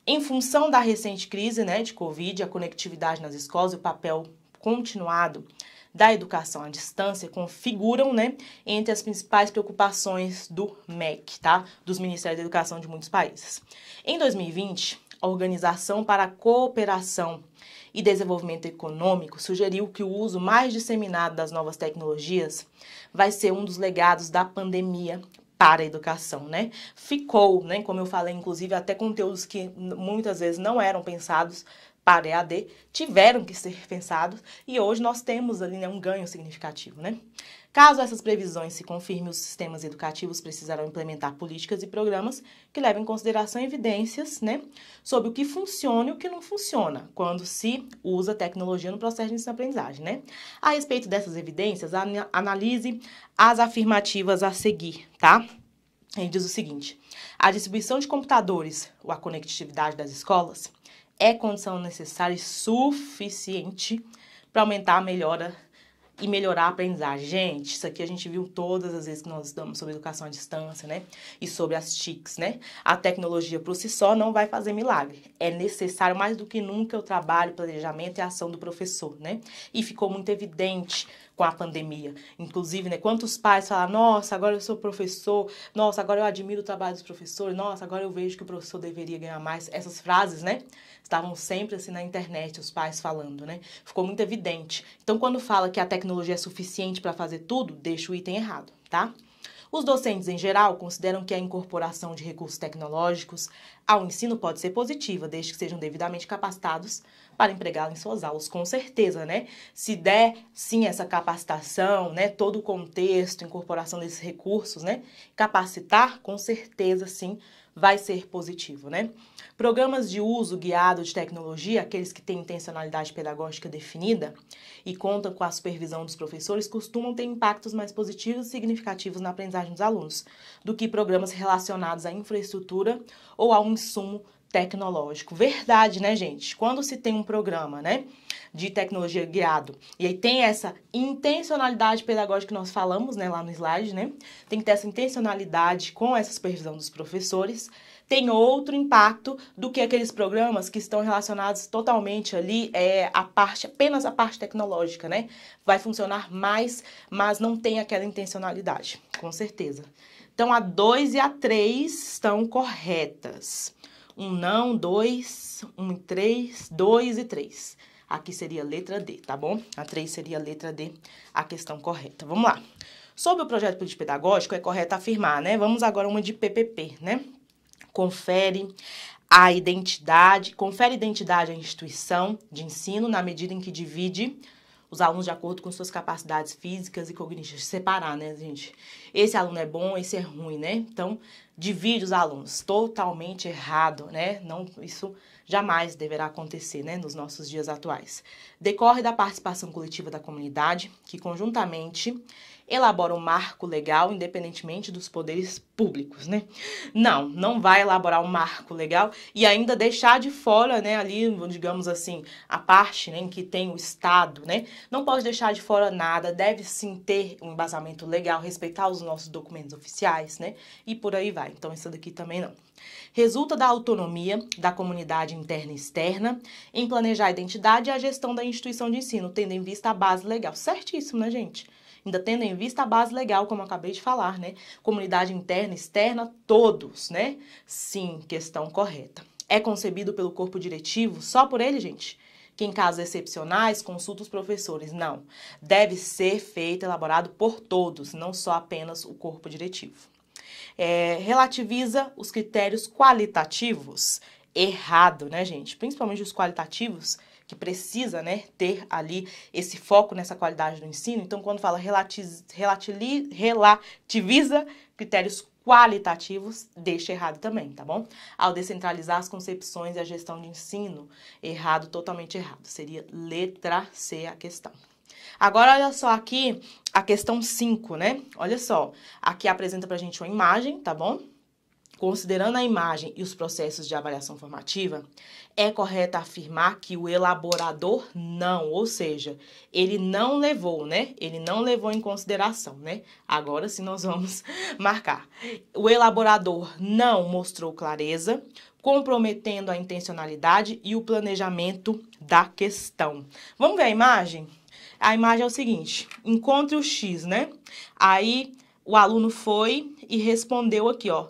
Em função da recente crise né, de Covid, a conectividade nas escolas e o papel continuado da educação à distância configuram, né, entre as principais preocupações do MEC, tá? Dos Ministérios da Educação de muitos países. Em 2020, a Organização para a Cooperação e Desenvolvimento Econômico sugeriu que o uso mais disseminado das novas tecnologias vai ser um dos legados da pandemia para a educação, né? Ficou, né, como eu falei, inclusive, até conteúdos que muitas vezes não eram pensados para EAD, tiveram que ser pensados e hoje nós temos ali né, um ganho significativo, né? Caso essas previsões se confirmem, os sistemas educativos precisarão implementar políticas e programas que levem em consideração evidências né, sobre o que funciona e o que não funciona quando se usa tecnologia no processo de ensino-aprendizagem. Né? A respeito dessas evidências, analise as afirmativas a seguir, tá? Ele diz o seguinte: a distribuição de computadores ou a conectividade das escolas é condição necessária e suficiente para aumentar a melhora e melhorar a aprendizagem. Gente, isso aqui a gente viu todas as vezes que nós estamos sobre educação à distância, né? E sobre as TICs, né? A tecnologia por si só não vai fazer milagre. É necessário mais do que nunca o trabalho, planejamento e ação do professor, né? E ficou muito evidente com a pandemia. Inclusive, né, quantos pais falam, nossa, agora eu sou professor, nossa, agora eu admiro o trabalho dos professores, nossa, agora eu vejo que o professor deveria ganhar mais. Essas frases, né? estavam sempre assim na internet, os pais falando, né? Ficou muito evidente. Então, quando fala que a tecnologia é suficiente para fazer tudo, deixa o item errado, tá? Os docentes, em geral, consideram que a incorporação de recursos tecnológicos ao ensino pode ser positiva, desde que sejam devidamente capacitados para empregá-la em suas aulas, com certeza, né? Se der, sim, essa capacitação, né? Todo o contexto, incorporação desses recursos, né? Capacitar, com certeza, sim, vai ser positivo, né? Programas de uso guiado de tecnologia, aqueles que têm intencionalidade pedagógica definida e contam com a supervisão dos professores, costumam ter impactos mais positivos e significativos na aprendizagem dos alunos do que programas relacionados à infraestrutura ou a um insumo tecnológico. Verdade, né, gente? Quando se tem um programa, né? de tecnologia guiado. E aí tem essa intencionalidade pedagógica que nós falamos, né, lá no slide, né? Tem que ter essa intencionalidade com essa supervisão dos professores tem outro impacto do que aqueles programas que estão relacionados totalmente ali é a parte apenas a parte tecnológica, né? Vai funcionar mais, mas não tem aquela intencionalidade, com certeza. Então a 2 e a 3 estão corretas. Um não, dois, um três, dois e três. Aqui seria letra D, tá bom? A 3 seria letra D, a questão correta. Vamos lá. Sobre o projeto político pedagógico, é correto afirmar, né? Vamos agora uma de PPP, né? Confere a identidade, confere identidade à instituição de ensino na medida em que divide os alunos de acordo com suas capacidades físicas e cognitivas. Separar, né, gente? Esse aluno é bom, esse é ruim, né? Então, divide os alunos. Totalmente errado, né? Não, isso jamais deverá acontecer né, nos nossos dias atuais. Decorre da participação coletiva da comunidade, que conjuntamente elabora um marco legal independentemente dos poderes públicos, né? Não, não vai elaborar um marco legal e ainda deixar de fora, né, ali, digamos assim, a parte né, em que tem o Estado, né? Não pode deixar de fora nada, deve sim ter um embasamento legal, respeitar os nossos documentos oficiais, né? E por aí vai. Então, isso daqui também não. Resulta da autonomia da comunidade interna e externa em planejar a identidade e a gestão da instituição de ensino, tendo em vista a base legal. Certíssimo, né, gente? ainda tendo em vista a base legal, como eu acabei de falar, né? Comunidade interna, externa, todos, né? Sim, questão correta. É concebido pelo corpo diretivo só por ele, gente? que em casos excepcionais consulta os professores. Não, deve ser feito, elaborado por todos, não só apenas o corpo diretivo. É, relativiza os critérios qualitativos. Errado, né, gente? Principalmente os qualitativos, que precisa né, ter ali esse foco nessa qualidade do ensino. Então, quando fala relativiza, relativiza critérios qualitativos, deixa errado também, tá bom? Ao descentralizar as concepções e a gestão de ensino, errado, totalmente errado. Seria letra C a questão. Agora, olha só aqui a questão 5, né? Olha só, aqui apresenta pra gente uma imagem, tá bom? Considerando a imagem e os processos de avaliação formativa, é correto afirmar que o elaborador não, ou seja, ele não levou, né? Ele não levou em consideração, né? Agora sim nós vamos marcar. O elaborador não mostrou clareza, comprometendo a intencionalidade e o planejamento da questão. Vamos ver a imagem? A imagem é o seguinte: encontre o X, né? Aí o aluno foi e respondeu aqui, ó.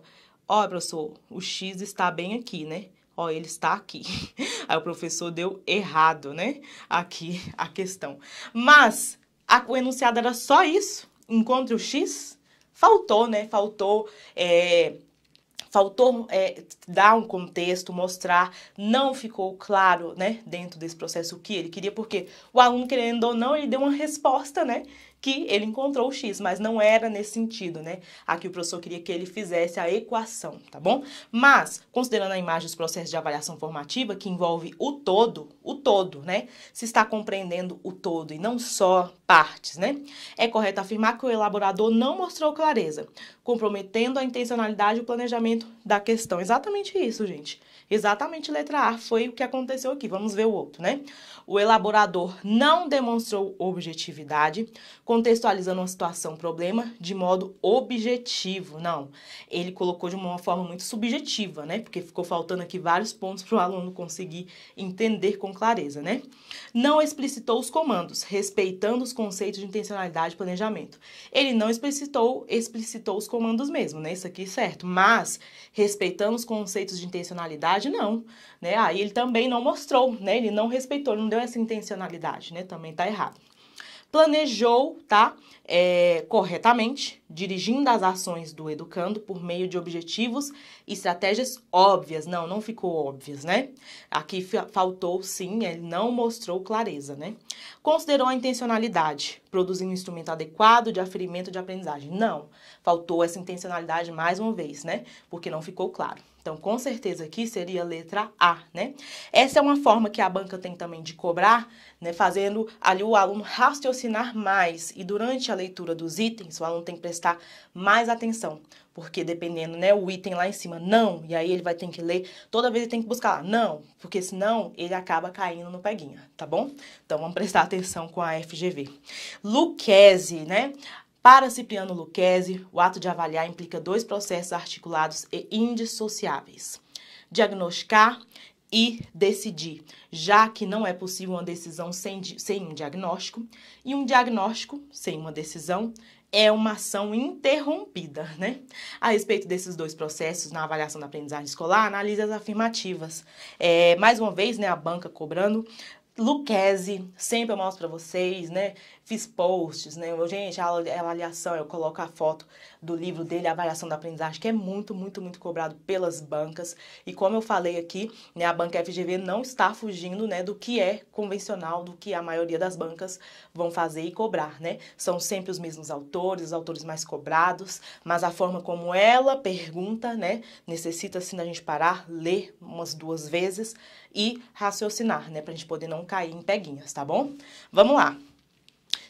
Ó, professor, o X está bem aqui, né? ó, ele está aqui. Aí o professor deu errado, né? Aqui a questão. Mas a, o enunciado era só isso. Encontre o X. Faltou, né? Faltou. É, faltou é, dar um contexto, mostrar, não ficou claro, né, dentro desse processo o que ele queria, porque o aluno, querendo ou não, ele deu uma resposta, né, que ele encontrou o x, mas não era nesse sentido, né? Aqui o professor queria que ele fizesse a equação, tá bom? Mas, considerando a imagem dos processos de avaliação formativa, que envolve o todo, o todo, né? Se está compreendendo o todo e não só partes, né? É correto afirmar que o elaborador não mostrou clareza, comprometendo a intencionalidade e o planejamento da questão. Exatamente isso, gente. Exatamente letra A foi o que aconteceu aqui. Vamos ver o outro, né? O elaborador não demonstrou objetividade, com contextualizando uma situação, um problema, de modo objetivo. Não, ele colocou de uma forma muito subjetiva, né? Porque ficou faltando aqui vários pontos para o aluno conseguir entender com clareza, né? Não explicitou os comandos, respeitando os conceitos de intencionalidade e planejamento. Ele não explicitou, explicitou os comandos mesmo, né? Isso aqui é certo, mas respeitando os conceitos de intencionalidade, não, né? Aí ele também não mostrou, né? Ele não respeitou, ele não deu essa intencionalidade, né? Também tá errado planejou, tá? É, corretamente, dirigindo as ações do educando por meio de objetivos e estratégias óbvias. Não, não ficou óbvias, né? Aqui faltou sim, ele não mostrou clareza, né? Considerou a intencionalidade, produzindo um instrumento adequado de aferimento de aprendizagem. Não, faltou essa intencionalidade mais uma vez, né? Porque não ficou claro. Então, com certeza aqui seria a letra A, né? Essa é uma forma que a banca tem também de cobrar, né? Fazendo ali o aluno raciocinar mais e durante a leitura dos itens, o aluno tem que prestar mais atenção, porque dependendo, né, o item lá em cima, não, e aí ele vai ter que ler, toda vez ele tem que buscar lá, não, porque senão ele acaba caindo no peguinha, tá bom? Então, vamos prestar atenção com a FGV. Luquezzi, né? Para Cipriano Luquezzi, o ato de avaliar implica dois processos articulados e indissociáveis. Diagnosticar e decidir, já que não é possível uma decisão sem, sem um diagnóstico, e um diagnóstico sem uma decisão é uma ação interrompida, né? A respeito desses dois processos na avaliação da aprendizagem escolar, analise as afirmativas. É, mais uma vez, né, a banca cobrando Luquezzi, sempre eu mostro para vocês, né? fiz posts, né? Eu, gente, a avaliação, eu coloco a foto do livro dele, a avaliação da aprendizagem, que é muito, muito, muito cobrado pelas bancas. E como eu falei aqui, né, a banca FGV não está fugindo, né, do que é convencional, do que a maioria das bancas vão fazer e cobrar, né? São sempre os mesmos autores, os autores mais cobrados, mas a forma como ela pergunta, né, necessita assim da gente parar, ler umas duas vezes e raciocinar, né, pra gente poder não cair em peguinhas, tá bom? Vamos lá.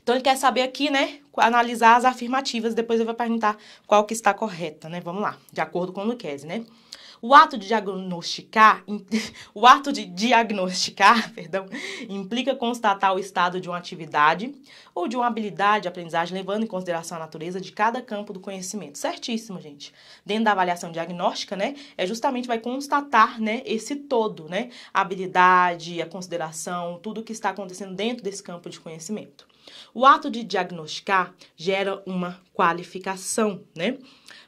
Então ele quer saber aqui, né, analisar as afirmativas, depois eu vou perguntar qual que está correta, né? Vamos lá, de acordo com o Luquezzi, né? O ato de diagnosticar, o ato de diagnosticar, perdão, implica constatar o estado de uma atividade ou de uma habilidade de aprendizagem, levando em consideração a natureza de cada campo do conhecimento. Certíssimo, gente. Dentro da avaliação diagnóstica, né, é justamente vai constatar, né, esse todo, né, a habilidade, a consideração, tudo o que está acontecendo dentro desse campo de conhecimento. O ato de diagnosticar gera uma qualificação, né?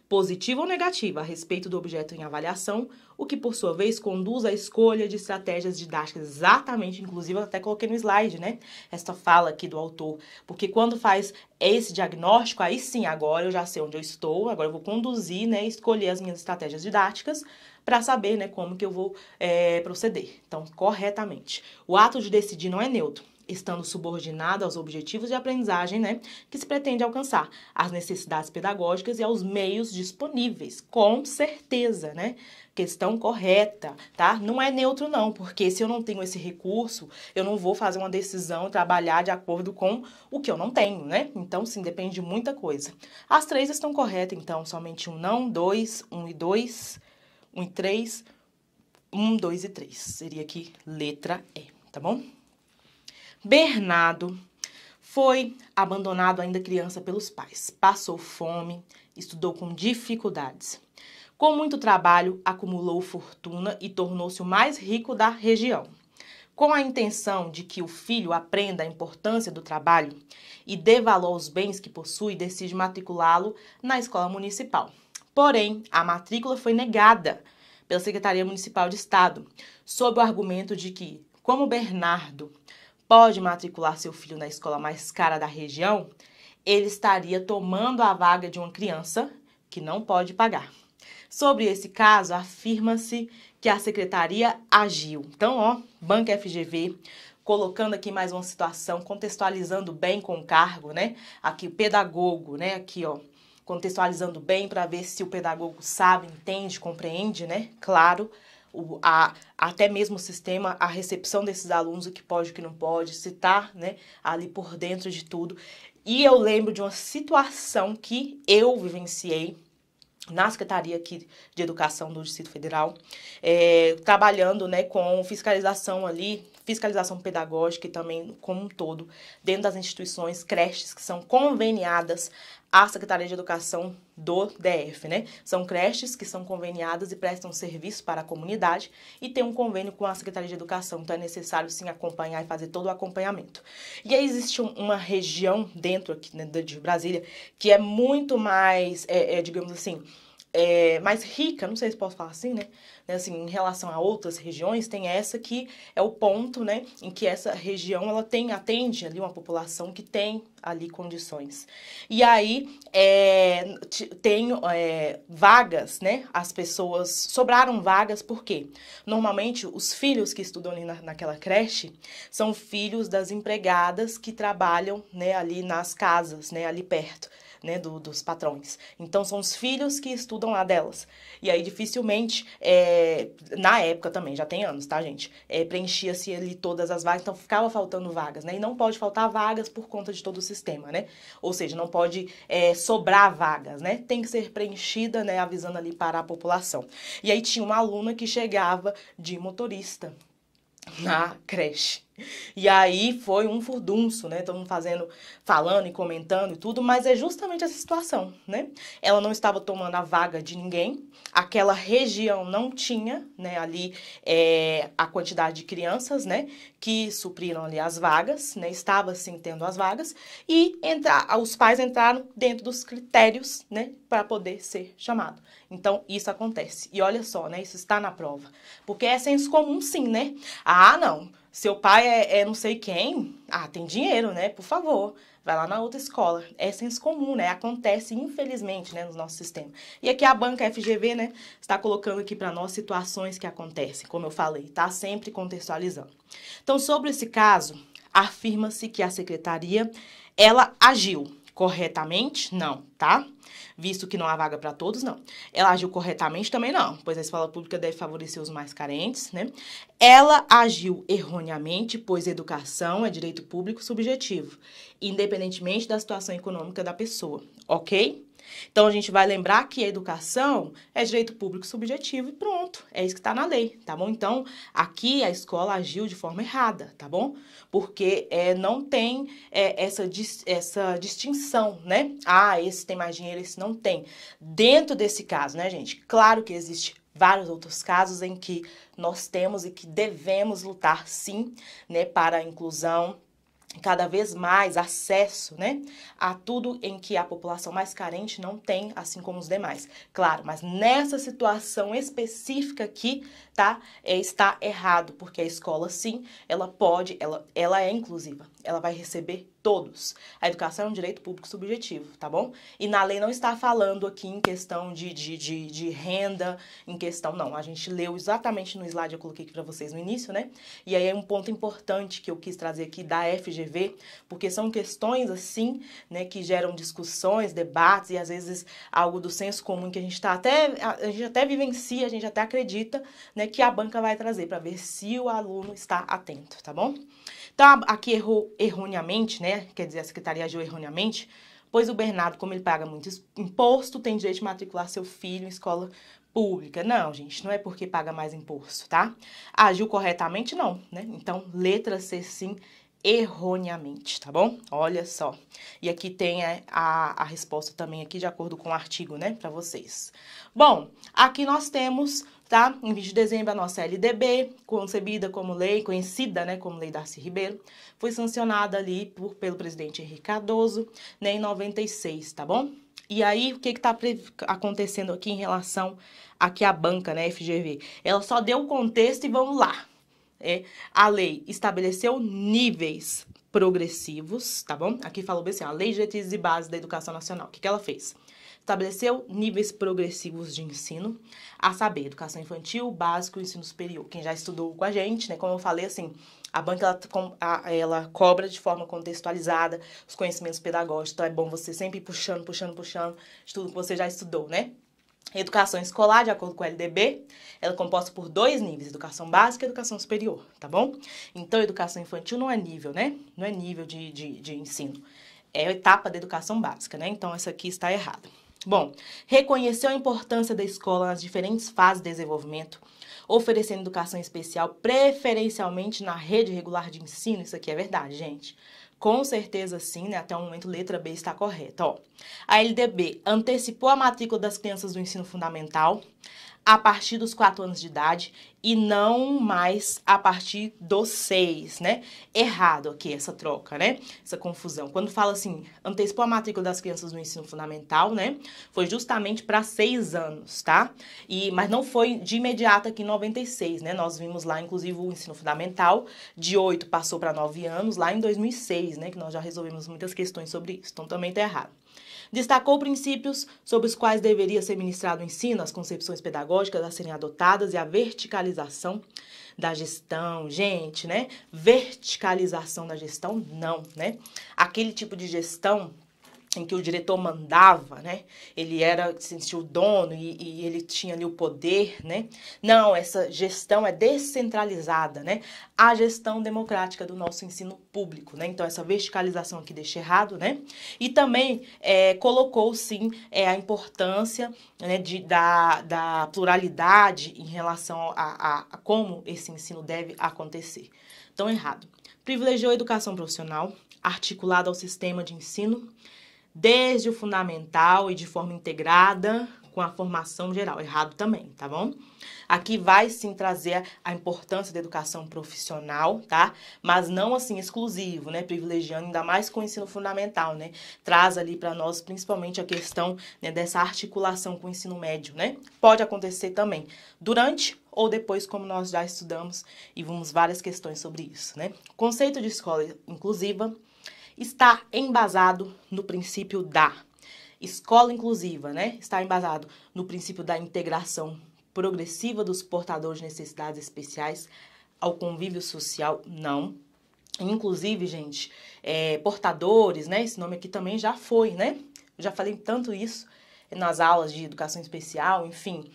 Positiva ou negativa a respeito do objeto em avaliação, o que por sua vez conduz à escolha de estratégias didáticas. Exatamente, inclusive eu até coloquei no slide, né? Esta fala aqui do autor. Porque quando faz esse diagnóstico, aí sim, agora eu já sei onde eu estou, agora eu vou conduzir, né? Escolher as minhas estratégias didáticas para saber, né? Como que eu vou é, proceder. Então, corretamente. O ato de decidir não é neutro estando subordinado aos objetivos de aprendizagem né, que se pretende alcançar, às necessidades pedagógicas e aos meios disponíveis, com certeza, né? Questão correta, tá? Não é neutro, não, porque se eu não tenho esse recurso, eu não vou fazer uma decisão, trabalhar de acordo com o que eu não tenho, né? Então, sim, depende de muita coisa. As três estão corretas, então, somente um não, dois, um e dois, um e três, um, dois e três. Seria aqui letra E, tá bom? Bernardo foi abandonado ainda criança pelos pais, passou fome, estudou com dificuldades. Com muito trabalho, acumulou fortuna e tornou-se o mais rico da região. Com a intenção de que o filho aprenda a importância do trabalho e dê valor aos bens que possui, decide matriculá-lo na escola municipal. Porém, a matrícula foi negada pela Secretaria Municipal de Estado, sob o argumento de que, como Bernardo pode matricular seu filho na escola mais cara da região, ele estaria tomando a vaga de uma criança que não pode pagar. Sobre esse caso, afirma-se que a secretaria agiu. Então, ó, Banca FGV colocando aqui mais uma situação, contextualizando bem com o cargo, né? Aqui o pedagogo, né? Aqui, ó, contextualizando bem para ver se o pedagogo sabe, entende, compreende, né? Claro, o, a, até mesmo o sistema, a recepção desses alunos, o que pode, o que não pode, se está né, ali por dentro de tudo. E eu lembro de uma situação que eu vivenciei na Secretaria aqui de Educação do Distrito Federal, é, trabalhando né, com fiscalização ali fiscalização pedagógica e também como um todo dentro das instituições, creches que são conveniadas à Secretaria de Educação do DF, né? São creches que são conveniadas e prestam serviço para a comunidade e tem um convênio com a Secretaria de Educação, então é necessário sim acompanhar e fazer todo o acompanhamento. E aí existe uma região dentro aqui né, de Brasília que é muito mais, é, é, digamos assim, é, mais rica, não sei se posso falar assim, né? né? Assim, em relação a outras regiões, tem essa que é o ponto, né, em que essa região ela tem atende ali uma população que tem ali condições. E aí é, tem é, vagas, né? As pessoas sobraram vagas porque normalmente os filhos que estudam ali na, naquela creche são filhos das empregadas que trabalham, né, ali nas casas, né, ali perto né, do, dos patrões. Então são os filhos que estudam lá delas. E aí dificilmente, é, na época também, já tem anos, tá, gente? É, Preenchia-se ali todas as vagas, então ficava faltando vagas, né? E não pode faltar vagas por conta de todo o sistema, né? Ou seja, não pode é, sobrar vagas, né? Tem que ser preenchida, né, avisando ali para a população. E aí tinha uma aluna que chegava de motorista na creche. E aí foi um furdunço, né? Todo mundo fazendo, falando e comentando e tudo, mas é justamente essa situação, né? Ela não estava tomando a vaga de ninguém, aquela região não tinha, né, ali é, a quantidade de crianças, né, que supriram ali as vagas, né? Estava sim tendo as vagas, e entrar, os pais entraram dentro dos critérios, né, para poder ser chamado. Então, isso acontece. E olha só, né? Isso está na prova. Porque é senso comum, sim, né? Ah, não. Seu pai é, é não sei quem, ah, tem dinheiro, né? Por favor, vai lá na outra escola. É senso comum, né? Acontece, infelizmente, né, no nosso sistema. E aqui a banca FGV, né, está colocando aqui para nós situações que acontecem, como eu falei, tá sempre contextualizando. Então, sobre esse caso, afirma-se que a secretaria, ela agiu corretamente? Não, tá? Visto que não há vaga para todos, não. Ela agiu corretamente também não, pois a escola pública deve favorecer os mais carentes, né? Ela agiu erroneamente, pois educação é direito público subjetivo, independentemente da situação econômica da pessoa, ok? Então a gente vai lembrar que a educação é direito público subjetivo e pronto, é isso que está na lei, tá bom? Então aqui a escola agiu de forma errada, tá bom? Porque é, não tem é, essa, essa distinção, né? Ah, esse tem mais dinheiro, esse não tem. Dentro desse caso, né, gente? Claro que existe vários outros casos em que nós temos e que devemos lutar sim, né, para a inclusão cada vez mais acesso né, a tudo em que a população mais carente não tem, assim como os demais. Claro, mas nessa situação específica aqui, tá, é, está errado, porque a escola, sim, ela pode, ela, ela é inclusiva, ela vai receber todos. A educação é um direito público subjetivo, tá bom? E na lei não está falando aqui em questão de, de, de, de renda, em questão, não. A gente leu exatamente no slide, que eu coloquei aqui para vocês no início, né? E aí é um ponto importante que eu quis trazer aqui da FGV, porque são questões assim, né, que geram discussões, debates e às vezes algo do senso comum que a gente está até, a gente até vivencia, a gente até acredita, né, que a banca vai trazer para ver se o aluno está atento, tá bom? Então, aqui errou erroneamente, né? Quer dizer, a secretaria agiu erroneamente, pois o Bernardo, como ele paga muito imposto, tem direito de matricular seu filho em escola pública. Não, gente, não é porque paga mais imposto, tá? Agiu corretamente, não, né? Então, letra C, sim, erroneamente, tá bom? Olha só. E aqui tem a, é, a, a resposta também aqui de acordo com o artigo, né, para vocês. Bom, aqui nós temos tá? Em 20 de dezembro, a nossa LDB, concebida como lei, conhecida, né, como Lei Darcy Ribeiro, foi sancionada ali por, pelo presidente Henrique Cardoso, né, em 96, tá bom? E aí, o que está acontecendo aqui em relação aqui à banca, né, FGV? Ela só deu o contexto e vamos lá. É, a lei estabeleceu níveis progressivos, tá bom? Aqui falou bem assim, a Lei de Diretrizes e Bases da Educação Nacional. O que, que ela fez? estabeleceu níveis progressivos de ensino, a saber, educação infantil, básico e ensino superior. Quem já estudou com a gente, né, como eu falei, assim, a banca ela, ela cobra de forma contextualizada os conhecimentos pedagógicos, então é bom você sempre ir puxando, puxando, puxando de tudo que você já estudou, né? Educação escolar, de acordo com o LDB, ela é composta por dois níveis, educação básica e educação superior, tá bom? Então, educação infantil não é nível, né? Não é nível de, de, de ensino. É a etapa da educação básica, né? Então, essa aqui está errada. Bom, reconheceu a importância da escola nas diferentes fases de desenvolvimento, oferecendo educação especial preferencialmente na rede regular de ensino, isso aqui é verdade, gente. Com certeza sim, né? Até o momento letra B está correta, ó. A LDB antecipou a matrícula das crianças do ensino fundamental a partir dos 4 anos de idade e não mais a partir dos 6, né? Errado aqui essa troca, né? Essa confusão. Quando fala assim, antecipou a matrícula das crianças no ensino fundamental, né? Foi justamente para 6 anos, tá? E, mas não foi de imediato aqui em 96, né? Nós vimos lá, inclusive, o ensino fundamental de 8 passou para 9 anos, lá em 2006, né? Que nós já resolvemos muitas questões sobre isso, então também tá errado. Destacou princípios sobre os quais deveria ser ministrado o ensino, as concepções pedagógicas a serem adotadas e a verticalização da gestão. Gente, né? Verticalização da gestão, não, né? Aquele tipo de gestão em assim, que o diretor mandava, né? Ele era sentiu o dono e, e, ele tinha ali o poder, né? Não, essa gestão é descentralizada, né? A gestão democrática do nosso ensino público, né? Então essa verticalização aqui deixa errado, né? E também é, colocou sim é, a importância né, de, da, da pluralidade em relação a, a, a como esse ensino deve acontecer. Então errado. Privilegiou a educação profissional articulada ao sistema de ensino desde o fundamental e de forma integrada com a formação geral. Errado também, tá bom? Aqui vai sim trazer a importância da educação profissional, tá? Mas não assim exclusivo, né? Privilegiando ainda mais com o ensino fundamental, né? Traz ali para nós principalmente a questão né, dessa articulação com o ensino médio, né? Pode acontecer também durante ou depois, como nós já estudamos e vimos várias questões sobre isso, né? Conceito de escola inclusiva, está embasado no princípio da escola inclusiva, né? Está embasado no princípio da integração progressiva dos portadores de necessidades especiais ao convívio social, não. Inclusive, gente, é, portadores, né? Esse nome aqui também já foi, né? Eu já falei tanto isso nas aulas de educação especial, enfim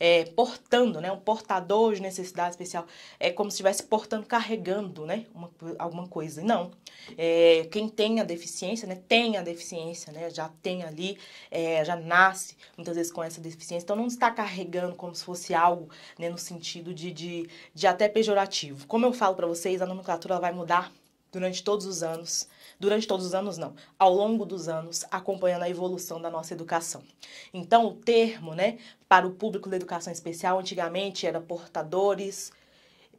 é, portando, né? Um portador de necessidade especial é como se estivesse portando, carregando, né? Uma, alguma coisa. Não. É, quem tem a deficiência, né? Tem a deficiência, né? Já tem ali, é, já nasce muitas vezes com essa deficiência. Então, não está carregando como se fosse algo, né? No sentido de, de, de até pejorativo. Como eu falo para vocês, a nomenclatura vai mudar durante todos os anos durante todos os anos não, ao longo dos anos, acompanhando a evolução da nossa educação. Então, o termo, né, para o público da educação especial antigamente era portadores,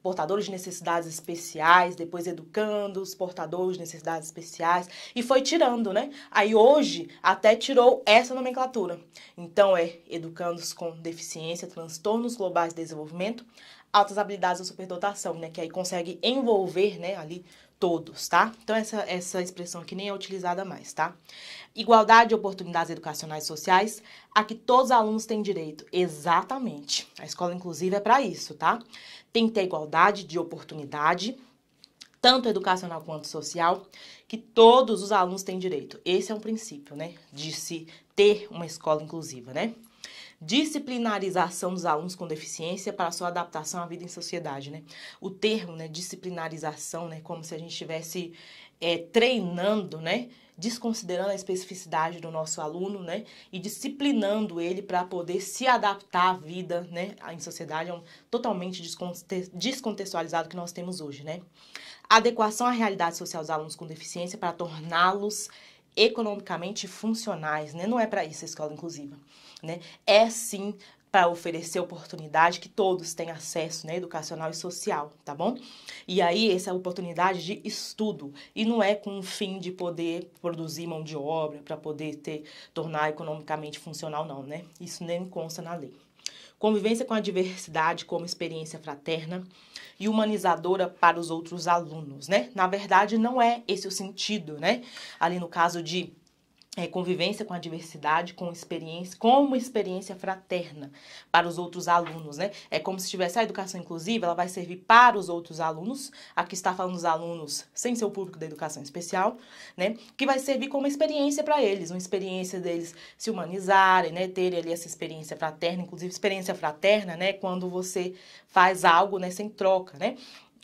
portadores de necessidades especiais, depois educando os portadores de necessidades especiais e foi tirando, né? Aí hoje até tirou essa nomenclatura. Então é educandos com deficiência, transtornos globais de desenvolvimento, altas habilidades ou superdotação, né? Que aí consegue envolver, né, ali todos, tá? Então, essa, essa expressão aqui nem é utilizada mais, tá? Igualdade de oportunidades educacionais sociais, a que todos os alunos têm direito. Exatamente. A escola inclusiva é para isso, tá? Tem que ter igualdade de oportunidade, tanto educacional quanto social, que todos os alunos têm direito. Esse é um princípio, né? De se ter uma escola inclusiva, né? disciplinarização dos alunos com deficiência para sua adaptação à vida em sociedade, né? O termo, né, disciplinarização, né, como se a gente estivesse é, treinando, né, desconsiderando a especificidade do nosso aluno, né, e disciplinando ele para poder se adaptar à vida, né, em sociedade, é um, totalmente descontextualizado que nós temos hoje, né. Adequação à realidade social dos alunos com deficiência para torná-los economicamente funcionais, né? Não é para isso a escola inclusiva. Né? É sim para oferecer oportunidade que todos têm acesso, né, educacional e social, tá bom? E aí essa oportunidade de estudo e não é com o fim de poder produzir mão de obra para poder ter tornar economicamente funcional não, né? Isso nem consta na lei. Convivência com a diversidade como experiência fraterna e humanizadora para os outros alunos, né? Na verdade não é esse o sentido, né? Ali no caso de é, convivência com a diversidade, com experiência, como experiência fraterna para os outros alunos, né? É como se tivesse a educação inclusiva, ela vai servir para os outros alunos. Aqui está falando dos alunos sem seu público da educação especial, né? Que vai servir como experiência para eles, uma experiência deles se humanizarem, né? Terem ali essa experiência fraterna, inclusive experiência fraterna, né? Quando você faz algo, né? Sem troca, né?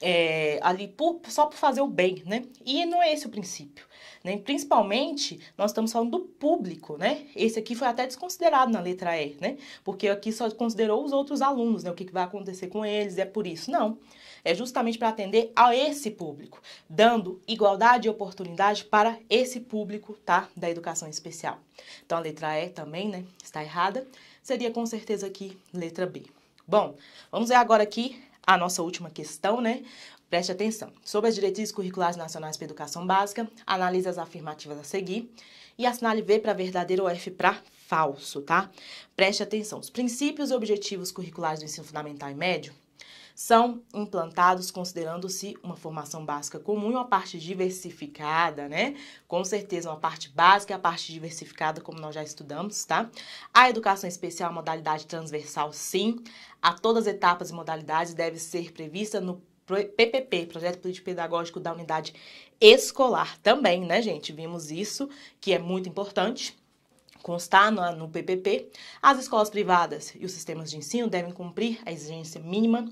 É, ali por, só por fazer o bem, né? E não é esse o princípio. Né? Principalmente, nós estamos falando do público, né? Esse aqui foi até desconsiderado na letra E, né? Porque aqui só considerou os outros alunos, né? O que, que vai acontecer com eles, é por isso. Não. É justamente para atender a esse público, dando igualdade e oportunidade para esse público, tá? Da educação especial. Então, a letra E também, né? Está errada. Seria com certeza aqui letra B. Bom, vamos ver agora aqui a nossa última questão, né? Preste atenção. Sobre as diretrizes curriculares nacionais para educação básica, analise as afirmativas a seguir e assinale V para verdadeiro ou F para falso, tá? Preste atenção. Os princípios e objetivos curriculares do ensino fundamental e médio são implantados considerando-se uma formação básica comum e uma parte diversificada, né? Com certeza, uma parte básica e a parte diversificada, como nós já estudamos, tá? A educação especial é modalidade transversal, sim. A todas as etapas e modalidades deve ser prevista no PPP, Projeto Político Pedagógico da Unidade Escolar também, né, gente? Vimos isso, que é muito importante constar no, no, PPP, as escolas privadas e os sistemas de ensino devem cumprir a exigência mínima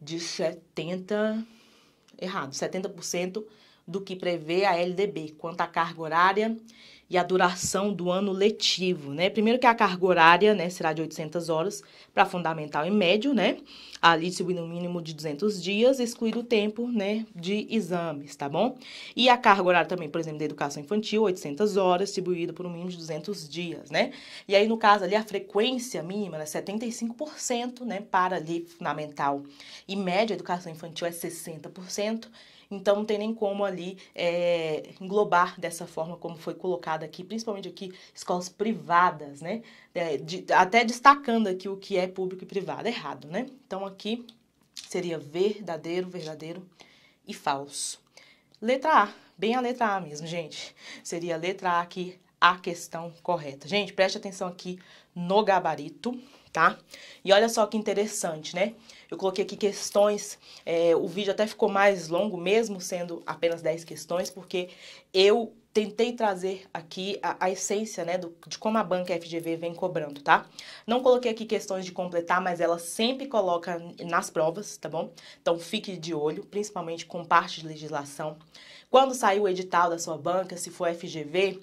de 70 errado, 70% do que prevê a LDB quanto à carga horária e a duração do ano letivo, né? Primeiro que a carga horária, né, será de 800 horas para fundamental e médio, né? Ali distribuindo um mínimo de 200 dias, excluído o tempo, né, de exames, tá bom? E a carga horária também, por exemplo, da educação infantil, 800 horas, distribuído por um mínimo de 200 dias, né? E aí, no caso ali, a frequência mínima, é né, 75%, né, para ali fundamental e médio, educação infantil é 60%, então não tem nem como ali é, englobar dessa forma como foi colocado aqui, principalmente aqui escolas privadas, né? É, de, até destacando aqui o que é público e privado, errado, né? Então aqui seria verdadeiro, verdadeiro e falso. Letra A, bem a letra A mesmo, gente. Seria a letra A aqui, a questão correta. Gente, preste atenção aqui no gabarito tá? E olha só que interessante, né? Eu coloquei aqui questões, é, o vídeo até ficou mais longo, mesmo sendo apenas 10 questões, porque eu tentei trazer aqui a, a essência, né, do, de como a banca FGV vem cobrando, tá? Não coloquei aqui questões de completar, mas ela sempre coloca nas provas, tá bom? Então fique de olho, principalmente com parte de legislação. Quando sair o edital da sua banca, se for FGV,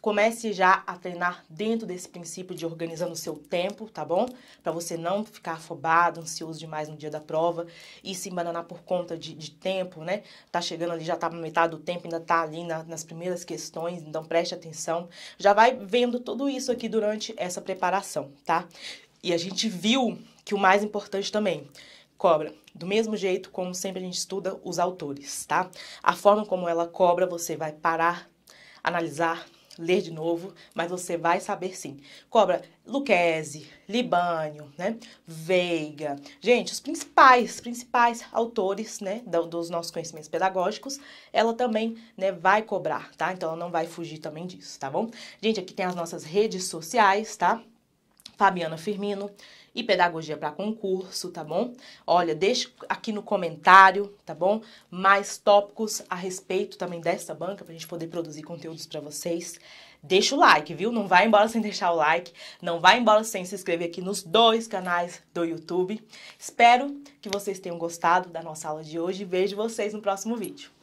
Comece já a treinar dentro desse princípio de organizando o seu tempo, tá bom? Para você não ficar afobado, ansioso demais no dia da prova e se embananar por conta de, de tempo, né? Tá chegando ali, já tá na metade do tempo, ainda tá ali na, nas primeiras questões, então preste atenção. Já vai vendo tudo isso aqui durante essa preparação, tá? E a gente viu que o mais importante também, cobra. Do mesmo jeito como sempre a gente estuda os autores, tá? A forma como ela cobra, você vai parar, analisar, ler de novo, mas você vai saber sim. Cobra Luquezzi, Libânio, né? Veiga. Gente, os principais, principais autores, né, dos nossos conhecimentos pedagógicos, ela também, né, vai cobrar, tá? Então ela não vai fugir também disso, tá bom? Gente, aqui tem as nossas redes sociais, tá? Fabiana Firmino, e pedagogia para concurso, tá bom? Olha, deixe aqui no comentário, tá bom? Mais tópicos a respeito também dessa banca para a gente poder produzir conteúdos para vocês. Deixa o like, viu? Não vai embora sem deixar o like, não vai embora sem se inscrever aqui nos dois canais do YouTube. Espero que vocês tenham gostado da nossa aula de hoje e vejo vocês no próximo vídeo.